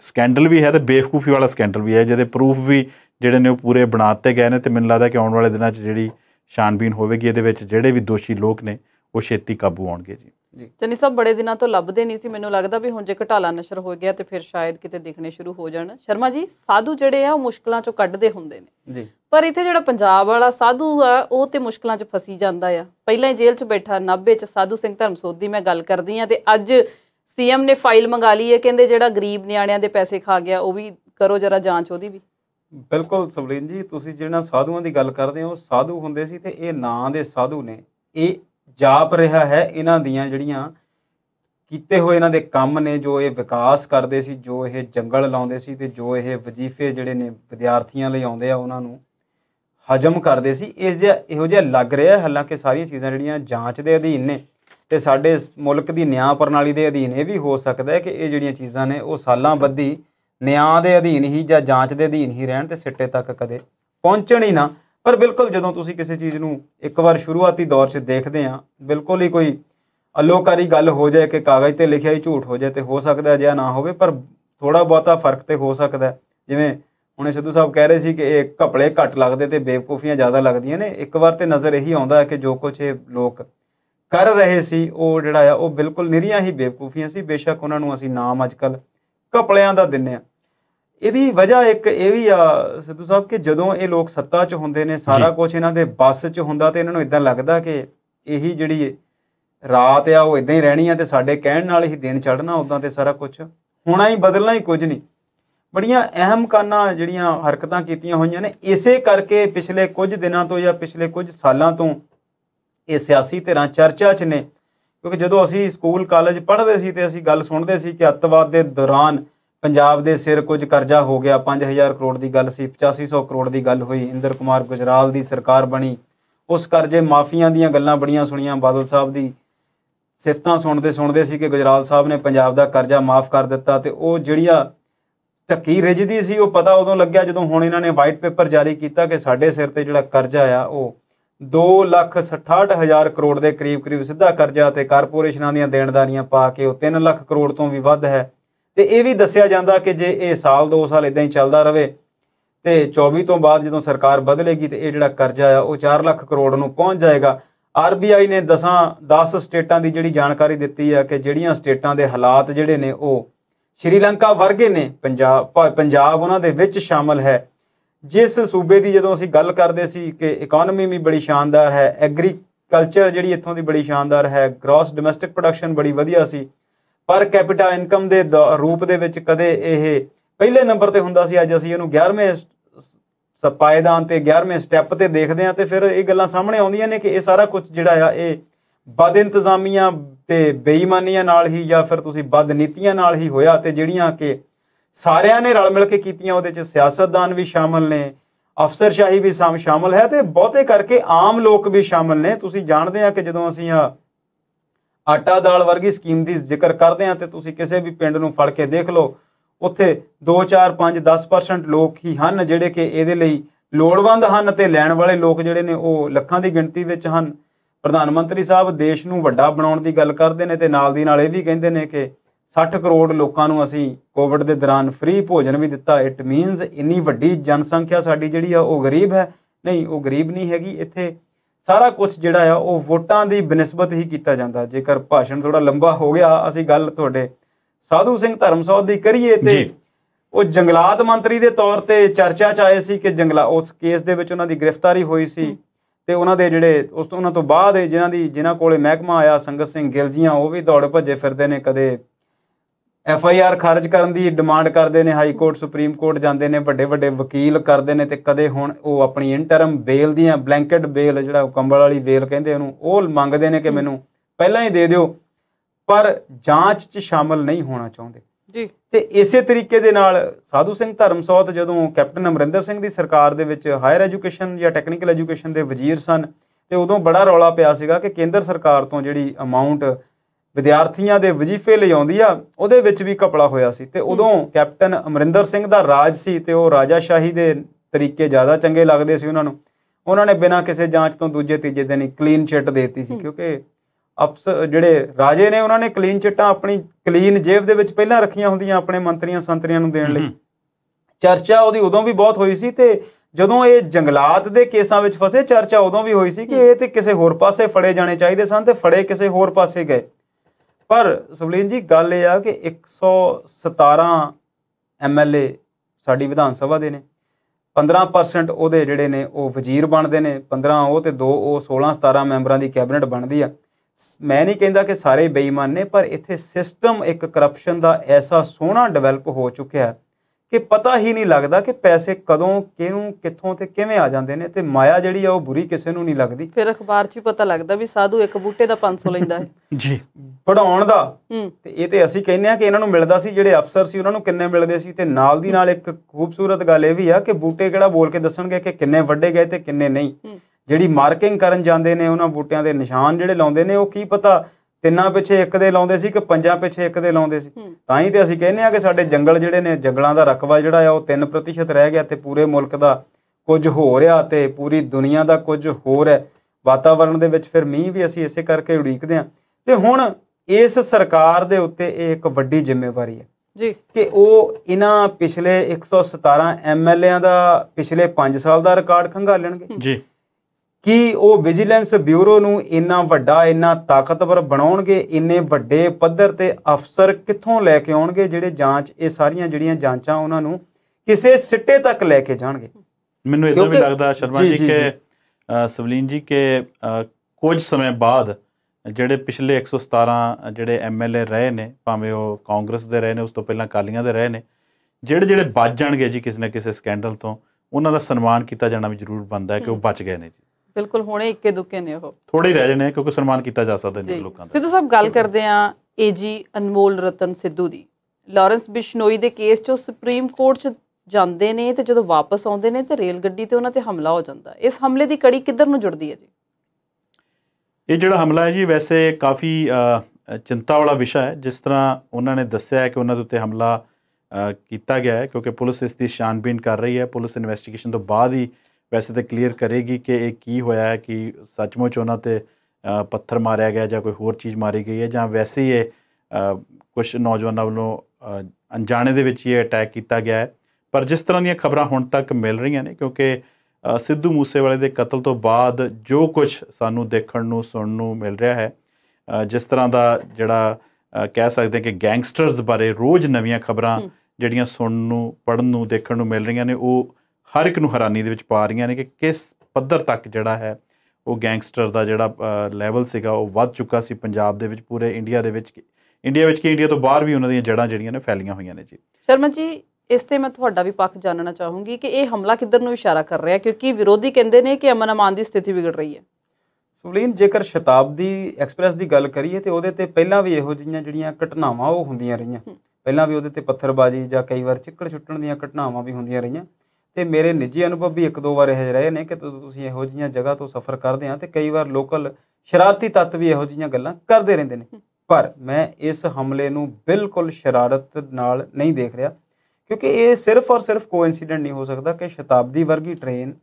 ਸਕੈਂਡਲ ਵੀ ਹੈ ਤੇ ਬੇਵਕੂਫੀ ਵਾਲਾ ਸਕੈਂਡਲ ਵੀ ਹੈ ਜਿਹਦੇ ਪ੍ਰੂਫ ਵੀ ਜਿਹੜੇ ਨੇ ਉਹ ਪੂਰੇ ਬਣਾਤੇ ਗਏ ਨੇ ਤੇ ਮੈਨੂੰ ਲੱਗਦਾ ਕਿ ਆਉਣ ਵਾਲੇ ਦਿਨਾਂ 'ਚ ਜਿਹੜੀ ਸ਼ਾਨਬੀਨ ਹੋਵੇਗੀ ਇਹਦੇ ਵਿੱਚ ਜਿਹੜੇ ਵੀ ਦੋਸ਼ੀ ਲੋਕ ਨੇ ਉਹ ਛੇਤੀ ਕਾਬੂ ਆਉਣਗੇ ਜੀ ਜੀ ਚੰਨੀ ਸਾਹਿਬ ਬੜੇ ਦਿਨਾਂ ਤੋਂ ਲੱਭਦੇ ਨਹੀਂ ਸੀ ਮੈਨੂੰ ਲੱਗਦਾ ਵੀ ਹੁਣ ਜੇ ਘਟਾਲਾ ਨਸ਼ਰ ਹੋ ਗਿਆ ਤੇ ਫਿਰ ਸ਼ਾਇਦ ਕਿਤੇ ਦਿਖਣੇ ਸ਼ੁਰੂ ਹੋ ਜਾਣ ਸ਼ਰਮਾ ਜੀ ਸਾਧੂ ਜਿਹੜੇ ਆ ਉਹ ਮੁਸ਼ਕਲਾਂ ਚੋਂ ਕੱਢਦੇ ਹੁੰਦੇ ਨੇ ਜੀ ਪਰ ਇੱਥੇ ਜਿਹੜਾ ਪੰਜਾਬ ਵਾਲਾ ਸਾਧੂ ਆ ਉਹ ਤੇ ਮੁਸ਼ਕਲਾਂ 'ਚ ਫਸੀ ਜਾਂਦਾ ਆ ਪਹਿਲਾਂ ਹੀ ਜੇਲ੍ਹ 'ਚ ਬੈਠਾ ਨਾਬੇ 'ਚ ਸਾਧੂ ਸਿੰਘ ਧਰਮਸੋਧੀ ਦੀ ਮੈਂ ਗੱਲ ਕਰਦੀ ਆ ਤੇ ਅੱਜ ਸੀਐਮ ਨੇ ਫਾਈਲ ਮੰਗਾ ਲਈ ਹੈ ਕਹਿੰਦੇ ਜਿਹੜਾ ਗਰੀਬ ਨਿਆਣਿਆਂ ਦੇ ਪੈਸੇ ਖਾ ਗਿਆ ਉਹ ਵੀ ਕਰੋ ਜਰਾ ਜਾਂਚ ਉਹਦੀ ਵੀ ਬਿਲਕੁਲ ਸਵਲੀਨ ਜੀ ਤੁਸੀਂ ਜਿਹੜਾ ਸਾਧੂਆਂ ਦੀ ਗੱਲ ਕਰਦੇ ਹੋ ਸਾਧੂ ਹੁੰਦੇ ਸੀ ਤੇ ਇਹ ਨਾਂ ਦੇ ਸਾਧੂ ਨੇ ਇਹ ਜਾਪ ਰਿਹਾ ਹੈ ਇਹਨਾਂ ਦੀਆਂ ਜਿਹੜੀਆਂ ਕੀਤੇ ਹੋਏ ਇਹਨਾਂ ਦੇ ਕੰਮ ਨੇ ਜੋ ਇਹ ਵਿਕਾਸ ਕਰਦੇ ਸੀ ਜੋ ਇਹ ਜੰਗਲ ਲਾਉਂਦੇ ਸੀ ਤੇ ਜੋ ਇਹ ਵਜੀਫੇ ਜਿਹੜੇ ਨੇ ਵਿਦਿਆਰਥੀਆਂ ਲਈ ਆਉਂਦੇ ਆ ਉਹਨਾਂ ਨੂੰ ਹਜਮ ਕਰਦੇ ਸੀ ਇਹ ਜਿਹਾ ਇਹੋ ਜਿਹਾ ਲੱਗ ਰਿਹਾ ਹਾਲਾਂਕਿ ਸਾਰੀਆਂ ਚੀਜ਼ਾਂ ਜਿਹੜੀਆਂ ਜਾਂਚ ਦੇ ਅਧੀਨ ਨੇ ਤੇ ਸਾਡੇ ਮੁਲਕ ਦੀ ਨਿਆਂ ਪ੍ਰਣਾਲੀ ਦੇ ਅਧੀਨ ਇਹ ਵੀ ਹੋ ਸਕਦਾ ਹੈ ਕਿ ਇਹ ਜਿਹੜੀਆਂ ਚੀਜ਼ਾਂ ਨੇ ਉਹ ਸਾਲਾਂ ਬੱਧੀ ਨਿਆਂ ਦੇ ਅਧੀਨ ਹੀ ਜਾਂ ਜਾਂਚ ਦੇ ਅਧੀਨ ਹੀ ਰਹਿਣ ਤੇ ਸਿੱਟੇ ਤੱਕ ਕਦੇ ਪਹੁੰਚਣ ਹੀ ਨਾ ਪਰ ਬਿਲਕੁਲ ਜਦੋਂ ਤੁਸੀਂ ਕਿਸੇ ਚੀਜ਼ ਨੂੰ ਇੱਕ ਵਾਰ ਸ਼ੁਰੂਆਤੀ ਦੌਰ 'ਚ ਦੇਖਦੇ ਆ ਬਿਲਕੁਲ ਹੀ ਕੋਈ ਅਲੋਕਾਰੀ ਗੱਲ ਹੋ ਜਾਏ ਕਿ ਕਾਗਜ਼ ਤੇ ਲਿਖਿਆ ਹੀ ਝੂਠ ਹੋ ਜਾਏ ਤੇ ਹੋ ਸਕਦਾ ਜਾਂ ਨਾ ਹੋਵੇ ਪਰ ਥੋੜਾ ਬਹੁਤਾ ਫਰਕ ਤੇ ਹੋ ਸਕਦਾ ਜਿਵੇਂ ਹੁਣੇ ਸਿੱਧੂ ਸਾਹਿਬ ਕਹਿ ਰਹੇ ਸੀ ਕਿ ਇਹ ਕਪੜੇ ਘੱਟ ਲੱਗਦੇ ਤੇ ਬੇਵਕੂਫੀਆਂ ਜ਼ਿਆਦਾ ਲੱਗਦੀਆਂ ਨੇ ਇੱਕ ਵਾਰ ਤੇ ਨਜ਼ਰ ਇਹੀ ਆਉਂਦਾ ਕਿ ਜੋ ਕੁਝ ਇਹ ਲੋਕ ਕਰ ਰਹੇ ਸੀ ਉਹ ਜਿਹੜਾ ਆ ਉਹ ਬਿਲਕੁਲ ਨਿਰੀਆਂ ਹੀ ਬੇਵਕੂਫੀਆਂ ਸੀ ਬੇਸ਼ੱਕ ਉਹਨਾਂ ਨੂੰ ਅਸੀਂ ਨਾਮ ਅੱਜਕੱਲ ਕਪੜਿਆਂ ਦਾ ਦਿੰਨੇ ਆ ਇਹਦੀ ਵਜ੍ਹਾ ਇੱਕ ਇਹ ਵੀ ਆ ਸਿੱਧੂ ਸਾਹਿਬ ਕਿ ਜਦੋਂ ਇਹ ਲੋਕ ਸੱਤਾ 'ਚ ਹੁੰਦੇ ਨੇ ਸਾਰਾ ਕੁਝ ਇਹਨਾਂ ਦੇ ਬਸ 'ਚ ਹੁੰਦਾ ਤੇ ਇਹਨਾਂ ਨੂੰ ਇਦਾਂ ਲੱਗਦਾ ਕਿ ਇਹੀ ਜਿਹੜੀ ਰਾਤ ਆ ਉਹ ਇਦਾਂ ਹੀ ਰਹਿਣੀ ਆ ਤੇ ਸਾਡੇ ਕਹਿਣ ਨਾਲ ਹੀ ਦਿਨ ਚੜਨਾ ਉਦਾਂ ਤੇ ਸਾਰਾ ਕੁਝ ਹੋਣਾ ਹੀ ਬਦਲਣਾ ਹੀ ਕੁਝ ਨਹੀਂ ਬੜੀਆਂ ਅਹਿਮ ਕਾਨਾ ਜਿਹੜੀਆਂ ਹਰਕਤਾਂ ਕੀਤੀਆਂ ਹੋਈਆਂ ਨੇ ਇਸੇ ਕਰਕੇ ਪਿਛਲੇ ਕੁਝ ਦਿਨਾਂ ਤੋਂ ਜਾਂ ਪਿਛਲੇ ਕੁਝ ਸਾਲਾਂ ਤੋਂ ਇਹ ਸਿਆਸੀ ਧਿਰਾਂ ਚਰਚਾ 'ਚ ਨੇ ਕਿਉਂਕਿ ਜਦੋਂ ਅਸੀਂ ਸਕੂਲ ਕਾਲਜ ਪੜ੍ਹਦੇ ਸੀ ਤੇ ਅਸੀਂ ਗੱਲ ਸੁਣਦੇ ਸੀ ਕਿ ਅੱਤਵਾਦ ਦੇ ਦੌਰਾਨ ਪੰਜਾਬ ਦੇ ਸਿਰ ਕੁਝ ਕਰਜ਼ਾ ਹੋ ਗਿਆ 5000 ਕਰੋੜ ਦੀ ਗੱਲ ਸੀ 8500 ਕਰੋੜ ਦੀ ਗੱਲ ਹੋਈ ਇੰਦਰ ਕੁਮਾਰ ਗੁਜਰਾਲ ਦੀ ਸਰਕਾਰ ਬਣੀ ਉਸ ਕਰਜ਼ੇ ਮਾਫੀਆਂ ਦੀਆਂ ਗੱਲਾਂ ਬੜੀਆਂ ਸੁਣੀਆਂ ਬਾਦਲ ਸਾਹਿਬ ਦੀ ਸਿਫਤਾਂ ਸੁਣਦੇ ਸੁਣਦੇ ਸੀ ਕਿ ਗੁਜਰਾਲ ਸਾਹਿਬ ਨੇ ਪੰਜਾਬ ਦਾ ਕਰਜ਼ਾ ਮਾਫ ਕਰ ਦਿੱਤਾ ਤੇ ਉਹ ਜਿਹੜੀਆਂ ਟੱਕੀ ਰਿਜਦੀ ਸੀ ਉਹ ਪਤਾ ਉਦੋਂ ਲੱਗਿਆ ਜਦੋਂ ਹੁਣ ਇਹਨਾਂ ਨੇ ਵਾਈਟ ਪੇਪਰ ਜਾਰੀ ਕੀਤਾ ਕਿ ਸਾਡੇ ਸਿਰ ਤੇ ਜਿਹੜਾ ਕਰਜ਼ਾ ਆ ਉਹ 268000 ਕਰੋੜ ਦੇ ਕਰੀਬ ਕਰੀਬ ਸਿੱਧਾ ਕਰਜ਼ਾ ਤੇ ਕਾਰਪੋਰੇਸ਼ਨਾਂ ਦੀਆਂ ਦੇਣਦਾਰੀਆਂ ਪਾ ਕੇ ਉਹ 3 ਲੱਖ ਕਰੋੜ ਤੋਂ ਵੀ ਵੱਧ ਹੈ ਤੇ ਇਹ ਵੀ ਦੱਸਿਆ ਜਾਂਦਾ ਕਿ ਜੇ ਇਹ ਸਾਲ 2 ਸਾਲ ਇਦਾਂ ਹੀ ਚੱਲਦਾ ਰਹੇ ਤੇ 24 ਤੋਂ ਬਾਅਦ ਜਦੋਂ ਸਰਕਾਰ ਬਦਲੇਗੀ ਤੇ ਇਹ ਜਿਹੜਾ ਕਰਜ਼ਾ ਆ ਉਹ 4 ਲੱਖ ਕਰੋੜ ਨੂੰ ਪਹੁੰਚ ਜਾਏਗਾ ਆਰਬੀਆਈ ਨੇ ਦਸਾਂ 10 ਸਟੇਟਾਂ ਦੀ ਜਿਹੜੀ ਜਾਣਕਾਰੀ ਦਿੱਤੀ ਆ ਕਿ ਜਿਹੜੀਆਂ ਸਟੇਟਾਂ ਦੇ ਹਾਲਾਤ ਜਿਹੜੇ ਨੇ ਉਹ ਸ਼੍ਰੀਲੰਕਾ ਵਰਗੇ ਨੇ ਪੰਜਾਬ ਪੰਜਾਬ ਉਹਨਾਂ ਦੇ ਵਿੱਚ ਸ਼ਾਮਲ ਹੈ ਜਿਸ ਸੂਬੇ ਦੀ ਜਦੋਂ ਅਸੀਂ ਗੱਲ ਕਰਦੇ ਸੀ ਕਿ ਇਕਨੋਮੀ ਵੀ ਬੜੀ ਸ਼ਾਨਦਾਰ ਹੈ ਐਗਰੀਕਲਚਰ ਜਿਹੜੀ ਇੱਥੋਂ ਦੀ ਬੜੀ ਸ਼ਾਨਦਾਰ ਹੈ ਗ੍ਰੋਸ ਡੋਮੈਸਟਿਕ ਪ੍ਰੋਡਕਸ਼ਨ ਬੜੀ ਵਧੀਆ ਸੀ ਪਰ ਕੈਪੀਟਾ ਇਨਕਮ ਦੇ ਰੂਪ ਦੇ ਵਿੱਚ ਕਦੇ ਇਹ ਪਹਿਲੇ ਨੰਬਰ ਤੇ ਹੁੰਦਾ ਸੀ ਅੱਜ ਅਸੀਂ ਇਹਨੂੰ 11ਵੇਂ ਸਪਾਇਦਾਨ ਤੇ 11ਵੇਂ ਸਟੈਪ ਤੇ ਦੇਖਦੇ ਆ ਤੇ ਫਿਰ ਇਹ ਗੱਲਾਂ ਸਾਹਮਣੇ ਆਉਂਦੀਆਂ ਨੇ ਕਿ ਇਹ ਸਾਰਾ ਕੁਝ ਜਿਹੜਾ ਆ ਇਹ ਬਦ ਇੰਤਜ਼ਾਮੀਆਂ ਤੇ ਬੇਈਮਾਨੀਆਂ ਨਾਲ ਹੀ ਜਾਂ ਫਿਰ ਤੁਸੀਂ ਬਦ ਨੀਤੀਆਂ ਨਾਲ ਹੀ ਹੋਇਆ ਤੇ ਜਿਹੜੀਆਂ ਕਿ ਸਾਰਿਆਂ ਨੇ ਰਲ ਮਿਲ ਕੇ ਕੀਤੀਆਂ ਉਹਦੇ ਚ ਸਿਆਸਤਦਾਨ ਵੀ ਸ਼ਾਮਲ ਨੇ ਅਫਸਰਸ਼ਾਹੀ ਵੀ ਸ਼ਾਮਲ ਹੈ ਤੇ ਬਹੁਤੇ ਕਰਕੇ ਆਮ ਲੋਕ ਵੀ ਸ਼ਾਮਲ ਨੇ ਤੁਸੀਂ ਜਾਣਦੇ ਆ ਕਿ ਜਦੋਂ ਅਸੀਂ ਆ ਆਟਾ ਦਾਲ ਵਰਗੀ ਸਕੀਮ ਦੀ ਜ਼ਿਕਰ ਕਰਦੇ ਆ ਤੇ ਤੁਸੀਂ ਕਿਸੇ ਵੀ ਪਿੰਡ ਨੂੰ ਫੜ ਕੇ ਦੇਖ ਲਓ ਉੱਥੇ 2 4 5 10% ਲੋਕ ਹੀ ਹਨ ਜਿਹੜੇ ਕਿ ਇਹਦੇ ਲਈ ਲੋੜਵੰਦ ਹਨ ਤੇ ਲੈਣ ਵਾਲੇ ਲੋਕ ਜਿਹੜੇ ਨੇ ਉਹ ਲੱਖਾਂ ਦੀ ਗਿਣਤੀ ਵਿੱਚ ਹਨ ਪ੍ਰਧਾਨ ਮੰਤਰੀ ਸਾਹਿਬ ਦੇਸ਼ ਨੂੰ ਵੱਡਾ ਬਣਾਉਣ ਦੀ ਗੱਲ ਕਰਦੇ ਨੇ ਤੇ ਨਾਲ ਦੀ ਨਾਲ ਇਹ ਵੀ ਕਹਿੰਦੇ ਨੇ ਕਿ 60 ਕਰੋੜ ਲੋਕਾਂ ਨੂੰ ਅਸੀਂ ਕੋਵਿਡ ਦੇ ਦੌਰਾਨ ਫ੍ਰੀ ਭੋਜਨ ਵੀ ਦਿੱਤਾ ਇਟ ਮੀਨਸ ਇੰਨੀ ਵੱਡੀ ਜਨਸੰਖਿਆ ਸਾਡੀ ਜਿਹੜੀ ਆ ਉਹ ਗਰੀਬ ਹੈ ਨਹੀਂ ਉਹ ਗਰੀਬ ਨਹੀਂ ਹੈਗੀ ਇੱਥੇ ਸਾਰਾ ਕੁਝ ਜਿਹੜਾ ਆ ਉਹ ਵੋਟਾਂ ਦੀ ਬਨਿਸਬਤ ਹੀ ਕੀਤਾ ਜਾਂਦਾ ਜੇਕਰ ਭਾਸ਼ਣ ਥੋੜਾ ਲੰਬਾ ਹੋ ਗਿਆ ਅਸੀਂ ਗੱਲ ਤੁਹਾਡੇ ਸਾਧੂ ਸਿੰਘ ਧਰਮਸੋਧ ਦੀ ਕਰੀਏ ਤੇ ਉਹ ਜੰਗਲਾਤ ਮੰਤਰੀ ਦੇ ਤੌਰ ਤੇ ਚਰਚਾ ਚ ਆਏ ਸੀ ਕਿ ਜੰਗਲਾ ਉਸ ਕੇਸ ਦੇ ਵਿੱਚ ਉਹਨਾਂ ਦੀ ਗ੍ਰਿਫਤਾਰੀ ਹੋਈ ਸੀ ਤੇ ਉਹਨਾਂ ਦੇ ਜਿਹੜੇ ਉਸ ਤੋਂ ਉਹਨਾਂ ਤੋਂ ਬਾਅਦ ਜਿਨ੍ਹਾਂ ਦੀ ਜਿਨ੍ਹਾਂ ਕੋਲੇ ਮਹਿਕਮਾ ਆਇਆ ਸੰਗਤ ਸਿੰਘ ਗਿਲਜੀਆਂ ਉਹ ਵੀ ਦੌੜ ਭੱਜੇ ਫਿਰਦੇ ਨੇ ਕਦੇ ਐਫ ਆਈ ਆਰ ਖਾਰਜ ਕਰਨ ਦੀ ਡਿਮਾਂਡ ਕਰਦੇ ਨੇ ਹਾਈ ਕੋਰਟ ਸੁਪਰੀਮ ਕੋਰਟ ਜਾਂਦੇ ਨੇ ਵੱਡੇ ਵੱਡੇ ਵਕੀਲ ਕਰਦੇ ਨੇ ਤੇ ਕਦੇ ਹੁਣ ਉਹ ਆਪਣੀ ਇੰਟਰਮ ਬੇਲ ਦੀਆਂ ਬਲੈਂਕਟ ਬੇਲ ਜਿਹੜਾ ਕੰਬਲ ਵਾਲੀ ਬੇਲ ਕਹਿੰਦੇ ਉਹਨੂੰ ਉਹ ਮੰਗਦੇ ਨੇ ਕਿ ਮੈਨੂੰ ਪਹਿਲਾਂ ਹੀ ਦੇ ਦਿਓ ਪਰ ਜਾਂਚ 'ਚ ਸ਼ਾਮਲ ਨਹੀਂ ਹੋਣਾ ਚਾਹੁੰਦੇ ਜੀ ਤੇ ਇਸੇ ਤਰੀਕੇ ਦੇ ਨਾਲ ਸਾਧੂ ਸਿੰਘ ਧਰਮਸੋਤ ਜਦੋਂ ਕੈਪਟਨ ਅਮਰਿੰਦਰ ਸਿੰਘ ਦੀ ਸਰਕਾਰ ਦੇ ਵਿੱਚ ਹਾਇਰ ਐਜੂਕੇਸ਼ਨ ਜਾਂ ਟੈਕਨੀਕਲ ਐਜੂਕੇਸ਼ਨ ਦੇ ਵਜ਼ੀਰ ਸਨ ਤੇ ਉਦੋਂ ਬੜਾ ਰੌਲਾ ਪਿਆ ਸੀਗਾ ਕਿ ਕੇਂਦਰ ਸਰਕਾਰ ਤੋਂ ਜਿਹੜੀ ਅਮਾਉਂਟ ਵਿਦਿਆਰਥੀਆਂ ਦੇ ਵਜੀਫੇ ਲਈ ਆਉਂਦੀ ਆ ਉਹਦੇ ਵਿੱਚ ਵੀ ਕਪੜਾ ਹੋਇਆ ਸੀ ਤੇ ਉਦੋਂ ਕੈਪਟਨ ਅਮਰਿੰਦਰ ਸਿੰਘ ਦਾ ਰਾਜ ਸੀ ਤੇ ਉਹ ਰਾਜਾ ਸ਼ਾਹੀ ਦੇ ਤਰੀਕੇ ਜ਼ਿਆਦਾ ਚੰਗੇ ਲੱਗਦੇ ਸੀ ਉਹਨਾਂ ਨੂੰ ਉਹਨਾਂ ਨੇ ਬਿਨਾਂ ਕਿਸੇ ਜਾਂਚ ਤੋਂ ਦੂਜੇ ਤੀਜੇ ਦਿਨ ਹੀ ਕਲੀਨ ਚਿੱਟ ਦਿੱਤੀ ਸੀ ਕਿਉਂਕਿ ਅਫਸਰ ਜਿਹੜੇ ਰਾਜੇ ਨੇ ਉਹਨਾਂ ਨੇ ਕਲੀਨ ਚਿੱਟਾਂ ਆਪਣੀ ਕਲੀਨ ਜੇਬ ਦੇ ਵਿੱਚ ਪਹਿਲਾਂ ਰੱਖੀਆਂ ਹੁੰਦੀਆਂ ਆਪਣੇ ਮੰਤਰੀਆਂ ਸੰਤਰੀਆਂ ਨੂੰ ਦੇਣ ਲਈ ਚਰਚਾ ਉਹਦੀ ਉਦੋਂ ਵੀ ਬਹੁਤ ਹੋਈ ਸੀ ਤੇ ਜਦੋਂ ਇਹ ਜੰਗਲਾਤ ਦੇ ਕੇਸਾਂ ਵਿੱਚ ਫਸੇ ਚਰਚਾ ਉਦੋਂ ਵੀ ਹੋਈ ਸੀ ਕਿ ਇਹ ਤੇ ਕਿਸੇ ਹੋਰ ਪਾਸੇ ਫੜੇ ਜਾਣੇ ਚਾਹੀਦੇ ਸਨ ਤੇ ਫੜੇ ਕਿਸੇ ਹੋਰ ਪਾਸੇ ਗਏ ਪਰ ਸਵਲੀਨ ਜੀ ਗੱਲ ਇਹ ਆ ਕਿ 117 ਐਮਐਲਏ ਸਾਡੀ ਵਿਧਾਨ ਸਭਾ ਦੇ ਨੇ 15% ਉਹਦੇ ਜਿਹੜੇ ਨੇ ਉਹ ਵਜ਼ੀਰ ਬਣਦੇ ਨੇ 15 ਉਹ ਤੇ 2 ਉਹ 16 17 ਮੈਂਬਰਾਂ ਦੀ ਕੈਬਨਿਟ ਬਣਦੀ ਆ ਮੈਂ ਨਹੀਂ ਕਹਿੰਦਾ ਕਿ ਸਾਰੇ ਬੇਈਮਾਨ ਨੇ ਪਰ ਇੱਥੇ ਸਿਸਟਮ ਇੱਕ ਕਰਪਸ਼ਨ ਦਾ ਐਸਾ ਸੋਹਣਾ ਡਿਵੈਲਪ ਹੋ ਚੁੱਕਿਆ ਕਿ ਪਤਾ ਹੀ ਨਹੀਂ ਲੱਗਦਾ ਕਿ ਪੈਸੇ ਕਦੋਂ ਕਿਹਨੂੰ ਕਿੱਥੋਂ ਤੇ ਕਿਵੇਂ ਆ ਜਾਂਦੇ ਨੇ ਤੇ ਮਾਇਆ ਜਿਹੜੀ ਆ ਉਹ ਬੁਰੀ ਕਿਸੇ ਨੂੰ ਨਹੀਂ ਲੱਗਦੀ ਫਿਰ ਅਖਬਾਰ 'ਚ ਹੀ ਪਤਾ ਲੱਗਦਾ ਵੀ ਸਾਧੂ ਇੱਕ ਬੂਟੇ ਦਾ 500 ਲੈਂਦਾ ਹੈ ਜੀ ਪੜਾਉਣ ਦਾ ਤੇ ਇਹ ਤੇ ਅਸੀਂ ਕਹਿੰਦੇ ਆ ਕਿ ਇਹਨਾਂ ਨੂੰ ਮਿਲਦਾ ਸੀ ਜਿਹੜੇ ਅਫਸਰ ਸੀ ਉਹਨਾਂ ਨੂੰ ਕਿੰਨੇ ਮਿਲਦੇ ਸੀ ਤੇ ਨਾਲ ਦੀ ਨਾਲ ਇੱਕ ਖੂਬਸੂਰਤ ਗੱਲ ਇਹ ਵੀ ਆ ਕਿ ਬੂਟੇ ਕਿਹੜਾ ਬੋਲ ਕੇ ਦੱਸਣਗੇ ਕਿ ਕਿੰਨੇ ਵੱਡੇ ਗਏ ਤੇ ਕਿੰਨੇ ਨਹੀਂ ਜਿਹੜੀ ਮਾਰਕਿੰਗ ਕਰਨ ਜਾਂਦੇ ਨੇ ਉਹਨਾਂ ਬੂਟਿਆਂ ਦੇ ਨਿਸ਼ਾਨ ਜਿਹੜੇ ਲਾਉਂਦੇ ਨੇ ਉਹ ਕੀ ਪਤਾ ਤਿੰਨਾਂ ਪਿੱਛੇ ਇੱਕ ਦੇ ਲਾਉਂਦੇ ਸੀ ਕਿ ਪੰਜਾਂ ਪਿੱਛੇ ਇੱਕ ਦੇ ਲਾਉਂਦੇ ਸੀ ਤਾਂ ਹੀ ਤੇ ਅਸੀਂ ਕਹਿੰਦੇ ਆ ਕਿ ਸਾਡੇ ਜੰਗਲ ਜਿਹੜੇ ਨੇ ਜੰਗਲਾਂ ਦਾ ਰਕਬਾ ਜਿਹੜਾ ਆ ਉਹ 3% ਰਹਿ ਗਿਆ ਤੇ ਪੂਰੇ ਮੁਲਕ ਦਾ ਕੁਝ ਹੋ ਰਿਹਾ ਤੇ ਪੂਰੀ ਦੁਨੀਆ ਦਾ ਕੁਝ ਹੋਰ ਹੈ ਵਾਤਾਵਰਣ ਦੇ ਵਿੱਚ ਫਿਰ ਮੀਂਹ ਵੀ ਅਸੀਂ ਇਸੇ ਕਰਕੇ ਉਡੀਕਦੇ ਆ ਤੇ ਹੁਣ ਇਸ ਸਰਕਾਰ ਦੇ ਉੱਤੇ ਇਹ ਇੱਕ ਵੱਡੀ ਜ਼ਿੰਮੇਵਾਰੀ ਹੈ ਜੀ ਕਿ ਉਹ ਇਹਨਾਂ ਪਿਛਲੇ 117 ਐਮਐਲਏਆਂ ਦਾ ਪਿਛਲੇ 5 ਸਾਲ ਦਾ ਰਿਕਾਰਡ ਖੰਗਾਲਣਗੇ ਜੀ ਕਿ ਉਹ ਵਿਜੀਲੈਂਸ ਬਿਊਰੋ ਨੂੰ ਇੰਨਾ ਵੱਡਾ ਇੰਨਾ ਤਾਕਤਵਰ ਬਣਾਉਣਗੇ ਇੰਨੇ ਵੱਡੇ ਪੱਧਰ ਤੇ ਅਫਸਰ ਕਿੱਥੋਂ ਲੈ ਕੇ ਆਉਣਗੇ ਜਿਹੜੇ ਜਾਂਚ ਇਹ ਸਾਰੀਆਂ ਜਿਹੜੀਆਂ ਜਾਂਚਾਂ ਉਹਨਾਂ ਨੂੰ ਕਿਸੇ ਸਿੱਟੇ ਤੱਕ ਲੈ ਕੇ ਜਾਣਗੇ ਮੈਨੂੰ ਇਦਾਂ ਵੀ ਲੱਗਦਾ ਸ਼ਰਮਾ ਜੀ ਕਿ ਸਵਲੀਨ ਜੀ ਕਿ ਕੁਝ ਸਮੇਂ ਬਾਅਦ ਜਿਹੜੇ ਪਿਛਲੇ 117 ਜਿਹੜੇ ਐਮਐਲਏ ਰਹੇ ਨੇ ਭਾਵੇਂ ਉਹ ਕਾਂਗਰਸ ਦੇ ਰਹੇ ਨੇ ਉਸ ਤੋਂ ਪਹਿਲਾਂ ਕਾਲੀਆਂ ਦੇ ਰਹੇ ਨੇ ਜਿਹੜੇ ਜਿਹੜੇ ਬਚ ਜਾਣਗੇ ਜੀ ਕਿਸੇ ਨਾ ਕਿਸੇ ਸਕੈਂਡਲ ਤੋਂ ਉਹਨਾਂ ਦਾ ਸਨਮਾਨ ਕੀਤਾ ਜਾਣਾ ਵੀ ਜ਼ਰੂਰ ਬਣਦਾ ਹੈ ਕਿ ਉਹ ਬਚ ਗਏ ਨੇ ਜੀ ਬਿਲਕੁਲ ਹੁਣੇ ਇੱਕੇ ਦੁੱਕੇ ਨੇ ਉਹ ਥੋੜੇ ਰਹਿ ਜਣੇ ਕਿਉਂਕਿ ਸਨਮਾਨ ਕੀਤਾ ਜਾ ਸਕਦਾ ਇਹ ਲੋਕਾਂ ਦਾ ਸਿੱਧੂ ਸਾਹਿਬ ਗੱਲ ਕਰਦੇ ਆ ਏਜੀ ਅਨਮੋਲ ਰਤਨ ਸਿੱਧੂ ਦੀ ਲਾਰੈਂਸ ਬਿਸ਼ਨੋਈ ਦੇ ਕੇਸ 'ਚ ਸੁਪਰੀਮ ਕੋਰਟ 'ਚ ਜਾਂਦੇ ਨੇ ਤੇ ਜਦੋਂ ਵਾਪਸ ਆਉਂਦੇ ਨੇ ਤੇ ਰੇਲ ਗੱਡੀ ਤੇ ਉਹਨਾਂ ਤੇ ਹਮਲਾ ਹੋ ਜਾਂਦਾ ਇਸ ਹਮਲੇ ਦੀ ਕੜੀ ਕਿੱਧਰ ਨੂੰ ਜੁੜਦੀ ਹੈ ਜੀ ਇਹ ਜਿਹੜਾ ਹਮਲਾ ਹੈ ਜੀ ਵੈਸੇ ਕਾਫੀ ਚਿੰਤਾ ਵਾਲਾ ਵਿਸ਼ਾ ਹੈ ਜਿਸ ਤਰ੍ਹਾਂ ਉਹਨਾਂ ਨੇ ਦੱਸਿਆ ਹੈ ਕਿ ਉਹਨਾਂ ਦੇ ਉੱਤੇ ਹਮਲਾ ਕੀਤਾ ਗਿਆ ਹੈ ਕਿਉਂਕਿ ਪੁਲਿਸ ਇਸ ਦੀ ਛਾਨਬੀਨ ਕਰ ਰਹੀ ਹੈ ਪੁਲਿਸ ਇਨਵੈਸਟੀਗੇਸ਼ਨ ਤੋਂ ਬਾਅਦ ਹੀ ਵੈਸੇ ਤਾਂ ਕਲੀਅਰ ਕਰੇਗੀ ਕਿ ਇਹ ਕੀ ਹੋਇਆ ਹੈ ਕਿ ਸੱਚਮੁੱਚ ਉਹਨਾਂ ਤੇ ਪੱਥਰ ਮਾਰਿਆ ਗਿਆ ਜਾਂ ਕੋਈ ਹੋਰ ਚੀਜ਼ ਮਾਰੀ ਗਈ ਹੈ ਜਾਂ ਵੈਸੇ ਹੀ ਇਹ ਕੁਝ ਨੌਜਵਾਨਾਂ ਵੱਲੋਂ ਅਣਜਾਣੇ ਦੇ ਵਿੱਚ ਇਹ ਅਟੈਕ ਕੀਤਾ ਗਿਆ ਹੈ ਪਰ ਜਿਸ ਤਰ੍ਹਾਂ ਦੀਆਂ ਖਬਰਾਂ ਹੁਣ ਤੱਕ ਮਿਲ ਰਹੀਆਂ ਨੇ ਕਿਉਂਕਿ ਸਿੱਧੂ ਮੂਸੇਵਾਲੇ ਦੇ ਕਤਲ ਤੋਂ ਬਾਅਦ ਜੋ ਕੁਝ ਸਾਨੂੰ ਦੇਖਣ ਨੂੰ ਸੁਣਨ ਨੂੰ ਮਿਲ ਰਿਹਾ ਹੈ ਜਿਸ ਤਰ੍ਹਾਂ ਦਾ ਜਿਹੜਾ ਕਹਿ ਸਕਦੇ ਕਿ ਗੈਂਗਸਟਰਸ ਬਾਰੇ ਰੋਜ਼ ਨਵੀਆਂ ਖਬਰਾਂ ਜਿਹੜੀਆਂ ਸੁਣਨ ਨੂੰ ਪੜਨ ਨੂੰ ਦੇਖਣ ਨੂੰ ਮਿਲ ਰਹੀਆਂ ਨੇ ਉਹ ਹਰ ਇੱਕ ਨੂੰ ਹੈਰਾਨੀ ਦੇ ਵਿੱਚ ਪਾ ਰਹੀਆਂ ਨੇ ਕਿ ਕਿਸ ਪੱਧਰ ਤੱਕ ਜਿਹੜਾ ਹੈ ਉਹ ਗੈਂਗਸਟਰ ਦਾ ਜਿਹੜਾ ਲੈਵਲ ਸੀਗਾ ਉਹ ਵੱਧ ਚੁੱਕਾ ਸੀ ਪੰਜਾਬ ਦੇ ਵਿੱਚ ਪੂਰੇ ਇੰਡੀਆ ਦੇ ਵਿੱਚ ਇੰਡੀਆ ਵਿੱਚ ਕਿ ਇੰਡੀਆ ਤੋਂ ਬਾਹਰ ਵੀ ਉਹਨਾਂ ਦੀਆਂ ਜੜਾਂ ਜਿਹੜੀਆਂ ਨੇ ਫੈਲੀਆਂ ਹੋਈਆਂ ਨੇ ਜੀ ਸ਼ਰਮਾ ਜੀ ਇਸ ਤੇ ਮੈਂ ਤੁਹਾਡਾ ਵੀ ਪੱਖ ਜਾਨਣਾ ਚਾਹੂੰਗੀ ਕਿ ਇਹ ਹਮਲਾ ਕਿੱਧਰ ਨੂੰ ਇਸ਼ਾਰਾ ਕਰ ਰਿਹਾ ਕਿਉਂਕਿ ਵਿਰੋਧੀ ਕਹਿੰਦੇ ਨੇ ਕਿ ਅਮਨ ਅਮਾਨ ਦੀ ਸਥਿਤੀ ਵਿਗੜ ਰਹੀ ਹੈ ਸੁਲੀਨ ਜੇਕਰ ਸ਼ਤਾਬਦੀ ਐਕਸਪ੍ਰੈਸ ਦੀ ਗੱਲ ਕਰੀਏ ਤੇ ਉਹਦੇ ਤੇ ਪਹਿਲਾਂ ਵੀ ਇਹੋ ਜਿਹੀਆਂ ਜਿਹੜੀਆਂ ਘਟਨਾਵਾਂ ਉਹ ਹੁੰਦੀਆਂ ਰਹੀਆਂ ਪਹਿਲਾਂ ਵੀ ਉਹਦੇ ਤੇ ਪੱਥਰਬਾਜ਼ੀ ਜਾਂ ਕਈ ਵਾਰ ਚਿੱਕੜ ਛੁੱਟਣ ਦੀਆਂ ਘਟਨਾਵਾਂ ਵੀ ਹੁੰਦੀਆਂ ਰਹੀਆਂ ਤੇ ਮੇਰੇ ਨਿੱਜੀ ਅਨੁਭਵ ਵੀ ਇੱਕ ਦੋ ਵਾਰ ਇਹ ਰਹੇ ਨੇ ਕਿ ਤੁਸੀਂ ਇਹੋ ਜੀਆਂ ਜਗ੍ਹਾ ਤੋਂ ਸਫ਼ਰ ਕਰਦੇ ਆ ਤੇ ਕਈ ਵਾਰ ਲੋਕਲ ਸ਼ਰਾਰਤੀ ਤੱਤ ਵੀ ਇਹੋ ਜੀਆਂ ਗੱਲਾਂ ਕਰਦੇ ਰਹਿੰਦੇ ਨੇ ਪਰ ਮੈਂ ਇਸ ਹਮਲੇ ਨੂੰ ਬਿਲਕੁਲ ਸ਼ਰਾਰਤ ਨਾਲ ਨਹੀਂ ਦੇਖ ਰਿਹਾ ਕਿਉਂਕਿ ਇਹ ਸਿਰਫ ਔਰ ਸਿਰਫ ਕੋਇਨਸੀਡੈਂਟ ਨਹੀਂ ਹੋ ਸਕਦਾ ਕਿ ਸ਼ਤਾਬਦੀ ਵਰਗੀ ਟ੍ਰੇਨ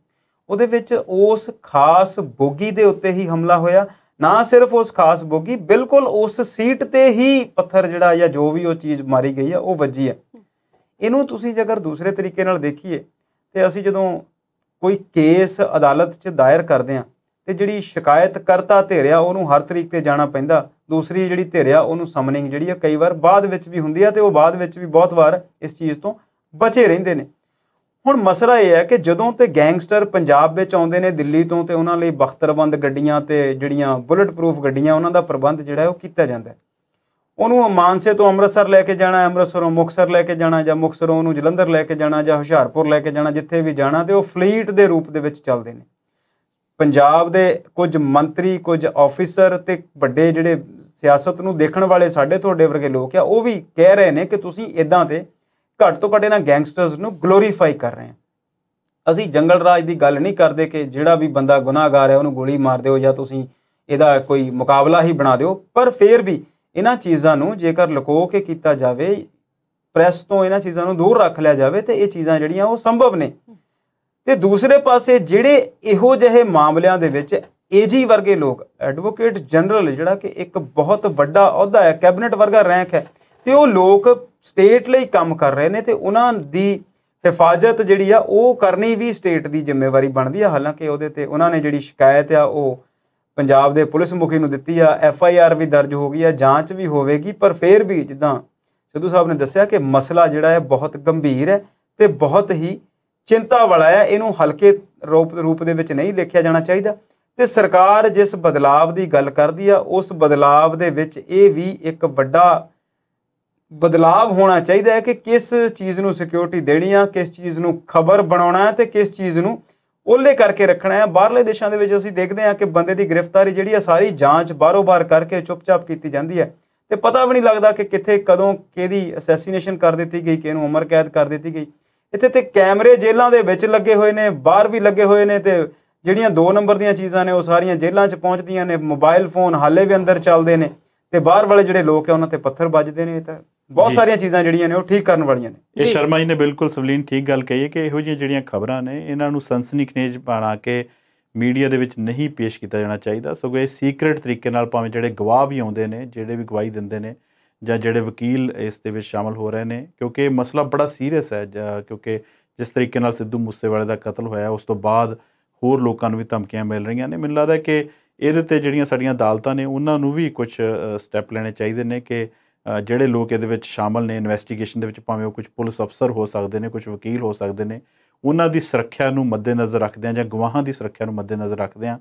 ਉਹਦੇ ਵਿੱਚ ਉਸ ਖਾਸ ਬੋਗੀ ਦੇ ਉੱਤੇ ਹੀ ਹਮਲਾ ਹੋਇਆ ਨਾ ਸਿਰਫ ਉਸ ਖਾਸ ਬੋਗੀ ਬਿਲਕੁਲ ਉਸ ਸੀਟ ਤੇ ਹੀ ਪੱਥਰ ਜਿਹੜਾ ਜਾਂ ਜੋ ਵੀ ਉਹ ਚੀਜ਼ ਮਾਰੀ ਗਈ ਆ ਉਹ ਵੱਜੀ ਆ ਇਹਨੂੰ ਤੁਸੀਂ ਜੇਕਰ ਦੂਸਰੇ ਤਰੀਕੇ ਨਾਲ ਦੇਖੀਏ ਤੇ ਅਸੀਂ ਜਦੋਂ ਕੋਈ ਕੇਸ ਅਦਾਲਤ 'ਚ ਦਾਇਰ ਕਰਦੇ ਆ ਤੇ ਜਿਹੜੀ ਸ਼ਿਕਾਇਤ ਕਰਤਾ ਧਿਰਿਆ ਉਹਨੂੰ ਹਰ ਤਰੀਕ ਤੇ ਜਾਣਾ ਪੈਂਦਾ ਦੂਸਰੀ ਜਿਹੜੀ ਧਿਰਿਆ ਉਹਨੂੰ ਸਮਨਿੰਗ ਜਿਹੜੀ ਆ ਕਈ ਵਾਰ ਬਾਅਦ ਵਿੱਚ ਵੀ ਹੁੰਦੀ ਆ ਤੇ ਉਹ ਬਾਅਦ ਵਿੱਚ ਵੀ ਬਹੁਤ ਵਾਰ ਇਸ ਚੀਜ਼ ਤੋਂ ਬਚੇ ਰਹਿੰਦੇ ਨੇ ਹੁਣ ਮਸਲਾ ਇਹ ਹੈ ਕਿ ਜਦੋਂ ਤੇ ਗੈਂਗਸਟਰ ਪੰਜਾਬ ਵਿੱਚ ਆਉਂਦੇ ਨੇ ਦਿੱਲੀ ਤੋਂ ਤੇ ਉਹਨਾਂ ਲਈ ਬਖਤਰਬੰਦ ਗੱਡੀਆਂ ਤੇ ਜਿਹੜੀਆਂ ਬੁਲਟ ਪ੍ਰੂਫ ਗੱਡੀਆਂ ਉਹਨਾਂ ਦਾ ਪ੍ਰਬੰਧ ਜਿਹੜਾ ਉਹ ਕੀਤਾ ਜਾਂਦਾ ਹੈ ਉਹਨੂੰ ਮਾਨਸੇ ਤੋਂ ਅੰਮ੍ਰਿਤਸਰ ਲੈ ਕੇ ਜਾਣਾ ਅੰਮ੍ਰਿਤਸਰੋਂ ਮੁਕਸਰ ਲੈ ਕੇ ਜਾਣਾ ਜਾਂ ਮੁਕਸਰੋਂ ਉਹਨੂੰ ਜਲੰਧਰ ਲੈ ਕੇ ਜਾਣਾ ਜਾਂ ਹੁਸ਼ਿਆਰਪੁਰ ਲੈ ਕੇ ਜਾਣਾ ਜਿੱਥੇ ਵੀ ਜਾਣਾ ਤੇ ਉਹ ਫਲੀਟ ਦੇ ਰੂਪ ਦੇ ਵਿੱਚ ਚੱਲਦੇ ਨੇ ਪੰਜਾਬ ਦੇ ਕੁਝ ਮੰਤਰੀ ਕੁਝ ਆਫੀਸਰ ਤੇ ਵੱਡੇ ਜਿਹੜੇ ਸਿਆਸਤ ਨੂੰ ਦੇਖਣ ਵਾਲੇ ਸਾਡੇ ਤੁਹਾਡੇ ਵਰਗੇ ਲੋਕ ਆ ਉਹ ਵੀ ਕਹਿ ਰਹੇ ਨੇ ਕਿ ਤੁਸੀਂ ਇਦਾਂ ਤੇ ਘੱਟ ਤੋਂ ਘੱਟ ਇਹਨਾਂ ਗੈਂਗਸਟਰਸ ਨੂੰ ਗਲੋਰੀਫਾਈ ਕਰ ਰਹੇ ਆ ਅਸੀਂ ਜੰਗਲ ਰਾਜ ਦੀ ਗੱਲ ਨਹੀਂ ਕਰਦੇ ਕਿ ਜਿਹੜਾ ਵੀ ਬੰਦਾ ਗੁਨਾਹਗਾਰ ਹੈ ਉਹਨੂੰ ਗੋਲੀ ਮਾਰ ਦਿਓ ਜਾਂ ਤੁਸੀਂ ਇਹਦਾ ਕੋਈ ਮੁਕਾਬਲਾ ਹੀ ਬਣਾ ਦਿਓ ਪਰ ਫੇਰ ਵੀ ਇਹਨਾਂ ਚੀਜ਼ਾਂ ਨੂੰ ਜੇਕਰ ਲੁਕੋ ਕੇ ਕੀਤਾ ਜਾਵੇ ਪ੍ਰੈਸ ਤੋਂ ਇਹਨਾਂ ਚੀਜ਼ਾਂ ਨੂੰ ਦੂਰ ਰੱਖ ਲਿਆ ਜਾਵੇ ਤੇ ਇਹ ਚੀਜ਼ਾਂ ਜਿਹੜੀਆਂ ਉਹ ਸੰਭਵ ਨੇ ਤੇ ਦੂਸਰੇ ਪਾਸੇ ਜਿਹੜੇ ਇਹੋ ਜਿਹੇ ਮਾਮਲਿਆਂ ਦੇ ਵਿੱਚ ਏਜੀ ਵਰਗੇ ਲੋਕ ਐਡਵੋਕੇਟ ਜਨਰਲ ਜਿਹੜਾ ਕਿ ਇੱਕ ਬਹੁਤ ਵੱਡਾ ਅਹੁਦਾ ਹੈ ਕੈਬਨਿਟ ਵਰਗਾ ਰੈਂਕ ਹੈ ਤੇ ਉਹ ਲੋਕ ਸਟੇਟ ਲਈ ਕੰਮ ਕਰ ਰਹੇ ਨੇ ਤੇ ਉਹਨਾਂ ਦੀ ਹਿਫਾਜ਼ਤ ਜਿਹੜੀ ਆ ਉਹ ਕਰਨੀ ਵੀ ਸਟੇਟ ਦੀ ਜ਼ਿੰਮੇਵਾਰੀ ਬਣਦੀ ਆ ਹਾਲਾਂਕਿ ਉਹਦੇ ਤੇ ਉਹਨਾਂ ਨੇ ਜਿਹੜੀ ਸ਼ਿਕਾਇਤ ਆ ਉਹ ਪੰਜਾਬ ਦੇ ਪੁਲਿਸ ਮੁਖੀ ਨੂੰ ਦਿੱਤੀ ਆ ਐਫ ਆਈ ਆਰ ਵੀ ਦਰਜ ਹੋ ਗਈ ਆ ਜਾਂਚ ਵੀ ਹੋਵੇਗੀ ਪਰ ਫੇਰ ਵੀ ਜਿੱਦਾਂ ਸਿੱਧੂ ਸਾਹਿਬ ਨੇ ਦੱਸਿਆ ਕਿ ਮਸਲਾ ਜਿਹੜਾ ਹੈ ਬਹੁਤ ਗੰਭੀਰ ਹੈ ਤੇ ਬਹੁਤ ਹੀ ਚਿੰਤਾ ਵਾਲਾ ਹੈ ਇਹਨੂੰ ਹਲਕੇ ਰੂਪ ਰੂਪ ਦੇ ਵਿੱਚ ਨਹੀਂ ਦੇਖਿਆ ਜਾਣਾ ਚਾਹੀਦਾ ਤੇ ਸਰਕਾਰ ਜਿਸ ਬਦਲਾਵ ਦੀ ਗੱਲ ਕਰਦੀ ਆ ਉਸ ਬਦਲਾਵ ਦੇ ਵਿੱਚ ਇਹ ਵੀ ਇੱਕ ਵੱਡਾ ਬਦਲਾਵ ਹੋਣਾ ਚਾਹੀਦਾ ਹੈ ਕਿ ਕਿਸ ਚੀਜ਼ ਨੂੰ ਸਿਕਿਉਰਿਟੀ ਦੇਣੀ ਆ ਕਿਸ ਚੀਜ਼ ਨੂੰ ਖਬਰ ਬਣਾਉਣਾ ਹੈ ਤੇ ਕਿਸ ਚੀਜ਼ ਨੂੰ ਉਹਲੇ ਕਰਕੇ ਰੱਖਣਾ ਹੈ ਬਾਹਰਲੇ ਦੇਸ਼ਾਂ ਦੇ ਵਿੱਚ ਅਸੀਂ ਦੇਖਦੇ ਹਾਂ ਕਿ ਬੰਦੇ ਦੀ ਗ੍ਰਿਫਤਾਰੀ ਜਿਹੜੀ ਹੈ ਸਾਰੀ ਜਾਂਚ ਬਾਰੋ-ਬਾਰ ਕਰਕੇ ਚੁੱਪਚਾਪ ਕੀਤੀ ਜਾਂਦੀ ਹੈ ਤੇ ਪਤਾ ਵੀ ਨਹੀਂ ਲੱਗਦਾ ਕਿ ਕਿੱਥੇ ਕਦੋਂ ਕਿਹਦੀ ਅਸੈਸੀਨੇਸ਼ਨ ਕਰ ਦਿੱਤੀ ਗਈ ਕਿਹਨੂੰ ਉਮਰ ਕੈਦ ਕਰ ਦਿੱਤੀ ਗਈ ਇੱਥੇ ਤੇ ਕੈਮਰੇ ਜੇਲ੍ਹਾਂ ਦੇ ਵਿੱਚ ਲੱਗੇ ਹੋਏ ਨੇ ਬਾਹਰ ਵੀ ਲੱਗੇ ਹੋਏ ਨੇ ਤੇ ਜਿਹੜੀਆਂ 2 ਨੰਬਰ ਦੀਆਂ ਚੀਜ਼ਾਂ ਨੇ ਉਹ ਸਾਰੀਆਂ ਜੇਲ੍ਹਾਂ 'ਚ ਪਹੁੰਚਦੀਆਂ ਨੇ ਮੋਬਾਈਲ ਫੋਨ ਹਾਲੇ ਵੀ ਅੰਦਰ ਚੱਲਦੇ ਨੇ ਤੇ ਬਾਹਰ ਵਾਲੇ ਜਿਹੜੇ ਲੋਕ ਆ ਉਹਨਾਂ ਤੇ ਪੱਥਰ ਵੱਜਦੇ ਨੇ ਇਹ ਤਾਂ ਬਹੁਤ ਸਾਰੀਆਂ ਚੀਜ਼ਾਂ ਜਿਹੜੀਆਂ ਨੇ ਉਹ ਠੀਕ ਕਰਨ ਵਾਲੀਆਂ ਨੇ ਇਹ ਸ਼ਰਮਾ ਜੀ ਨੇ ਬਿਲਕੁਲ ਸਵਲੀਨ ਠੀਕ ਗੱਲ ਕਹੀ ਹੈ ਕਿ ਇਹੋ ਜਿਹੀਆਂ ਜਿਹੜੀਆਂ ਖਬਰਾਂ ਨੇ ਇਹਨਾਂ ਨੂੰ ਖਨੇਜ ਬਣਾ ਕੇ ਮੀਡੀਆ ਦੇ ਵਿੱਚ ਨਹੀਂ ਪੇਸ਼ ਕੀਤਾ ਜਾਣਾ ਚਾਹੀਦਾ ਸਗੋਂ ਇਹ ਸੀਕ੍ਰੀਟ ਤਰੀਕੇ ਨਾਲ ਭਾਵੇਂ ਜਿਹੜੇ ਗਵਾਹ ਵੀ ਆਉਂਦੇ ਨੇ ਜਿਹੜੇ ਵੀ ਗਵਾਹੀ ਦਿੰਦੇ ਨੇ ਜਾਂ ਜਿਹੜੇ ਵਕੀਲ ਇਸ ਦੇ ਵਿੱਚ ਸ਼ਾਮਲ ਹੋ ਰਹੇ ਨੇ ਕਿਉਂਕਿ ਇਹ ਮਸਲਾ ਬੜਾ ਸੀਰੀਅਸ ਹੈ ਕਿਉਂਕਿ ਜਿਸ ਤਰੀਕੇ ਨਾਲ ਸਿੱਧੂ ਮੂਸੇਵਾਲੇ ਦਾ ਕਤਲ ਹੋਇਆ ਉਸ ਤੋਂ ਬਾਅਦ ਹੋਰ ਲੋਕਾਂ ਨੂੰ ਵੀ ਧਮਕੀਆਂ ਮਿਲ ਰਹੀਆਂ ਨੇ ਮੈਨੂੰ ਲੱਗਦਾ ਕਿ ਇਹਦੇ ਤੇ ਜਿਹੜੀਆਂ ਸਾਡੀਆਂ ਅਦਾਲਤਾਂ ਨੇ ਉਹਨਾਂ ਨੂੰ ਵੀ ਕੁਝ ਸਟੈਪ ਲੈਣੇ ਚਾਹੀਦੇ ਨੇ ਕਿ ਜਿਹੜੇ ਲੋਕ ਇਹਦੇ ਵਿੱਚ ਸ਼ਾਮਲ ਨੇ ਇਨਵੈਸਟੀਗੇਸ਼ਨ ਦੇ ਵਿੱਚ ਭਾਵੇਂ ਉਹ ਕੁਝ ਪੁਲਿਸ ਅਫਸਰ ਹੋ ਸਕਦੇ ਨੇ ਕੁਝ ਵਕੀਲ ਹੋ ਸਕਦੇ ਨੇ ਉਹਨਾਂ ਦੀ ਸੁਰੱਖਿਆ ਨੂੰ ਮੱਦੇਨਜ਼ਰ ਰੱਖਦੇ ਆ ਜਾਂ ਗਵਾਹਾਂ ਦੀ ਸੁਰੱਖਿਆ ਨੂੰ ਮੱਦੇਨਜ਼ਰ ਰੱਖਦੇ ਆ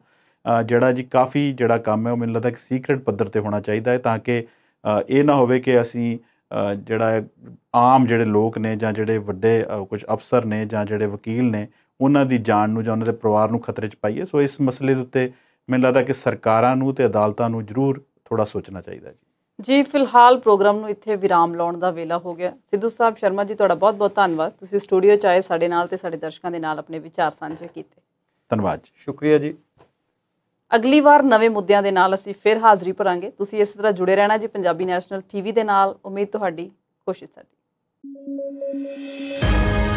ਜਿਹੜਾ ਜੀ ਕਾਫੀ ਜਿਹੜਾ ਕੰਮ ਹੈ ਉਹ ਮੈਨੂੰ ਲੱਗਦਾ ਕਿ ਸੀਕ੍ਰੀਟ ਪੱਧਰ ਤੇ ਹੋਣਾ ਚਾਹੀਦਾ ਹੈ ਤਾਂ ਕਿ ਇਹ ਨਾ ਹੋਵੇ ਕਿ ਅਸੀਂ ਜਿਹੜਾ ਆਮ ਜਿਹੜੇ ਲੋਕ ਨੇ ਜਾਂ ਜਿਹੜੇ ਵੱਡੇ ਕੁਝ ਅਫਸਰ ਨੇ ਜਾਂ ਜਿਹੜੇ ਵਕੀਲ ਨੇ ਉਹਨਾਂ ਦੀ ਜਾਨ ਨੂੰ ਜਾਂ ਉਹਨਾਂ ਦੇ ਪਰਿਵਾਰ ਨੂੰ ਖਤਰੇ 'ਚ ਪਾਈਏ ਸੋ ਇਸ ਮਸਲੇ ਦੇ ਉੱਤੇ ਮੈਨੂੰ ਲੱਗਦਾ ਕਿ ਸਰਕਾਰਾਂ ਨੂੰ ਤੇ ਅਦਾਲਤਾਂ ਨੂੰ ਜ਼ਰੂਰ ਥੋੜਾ ਸੋਚਣਾ ਚਾਹੀਦਾ ਜੀ ਜੀ ਫਿਲਹਾਲ ਪ੍ਰੋਗਰਾਮ ਨੂੰ ਇੱਥੇ ਵਿਰਾਮ ਲਾਉਣ ਦਾ ਵੇਲਾ ਹੋ ਗਿਆ ਸਿੱਧੂ ਸਾਹਿਬ ਸ਼ਰਮਾ ਜੀ ਤੁਹਾਡਾ ਬਹੁਤ-ਬਹੁਤ ਧੰਨਵਾਦ ਤੁਸੀਂ ਸਟੂਡੀਓ 'ਚ ਆਏ ਸਾਡੇ ਨਾਲ ਤੇ ਸਾਡੇ ਦਰਸ਼ਕਾਂ ਦੇ ਨਾਲ ਆਪਣੇ ਵਿਚਾਰ ਸਾਂਝੇ ਕੀਤੇ ਧੰਨਵਾਦ ਜੀ ਸ਼ੁਕਰੀਆ ਜੀ ਅਗਲੀ ਵਾਰ ਨਵੇਂ ਮੁੱਦਿਆਂ ਦੇ ਨਾਲ ਅਸੀਂ ਫਿਰ ਹਾਜ਼ਰੀ ਭਰਾਂਗੇ ਤੁਸੀਂ ਇਸੇ ਤਰ੍ਹਾਂ ਜੁੜੇ ਰਹਿਣਾ ਜੀ ਪੰਜਾਬੀ ਨੈਸ਼ਨਲ ਟੀਵੀ ਦੇ ਨਾਲ ਉਮੀਦ ਤੁਹਾਡੀ ਕੋਸ਼ਿਸ਼ ਸਾਡੀ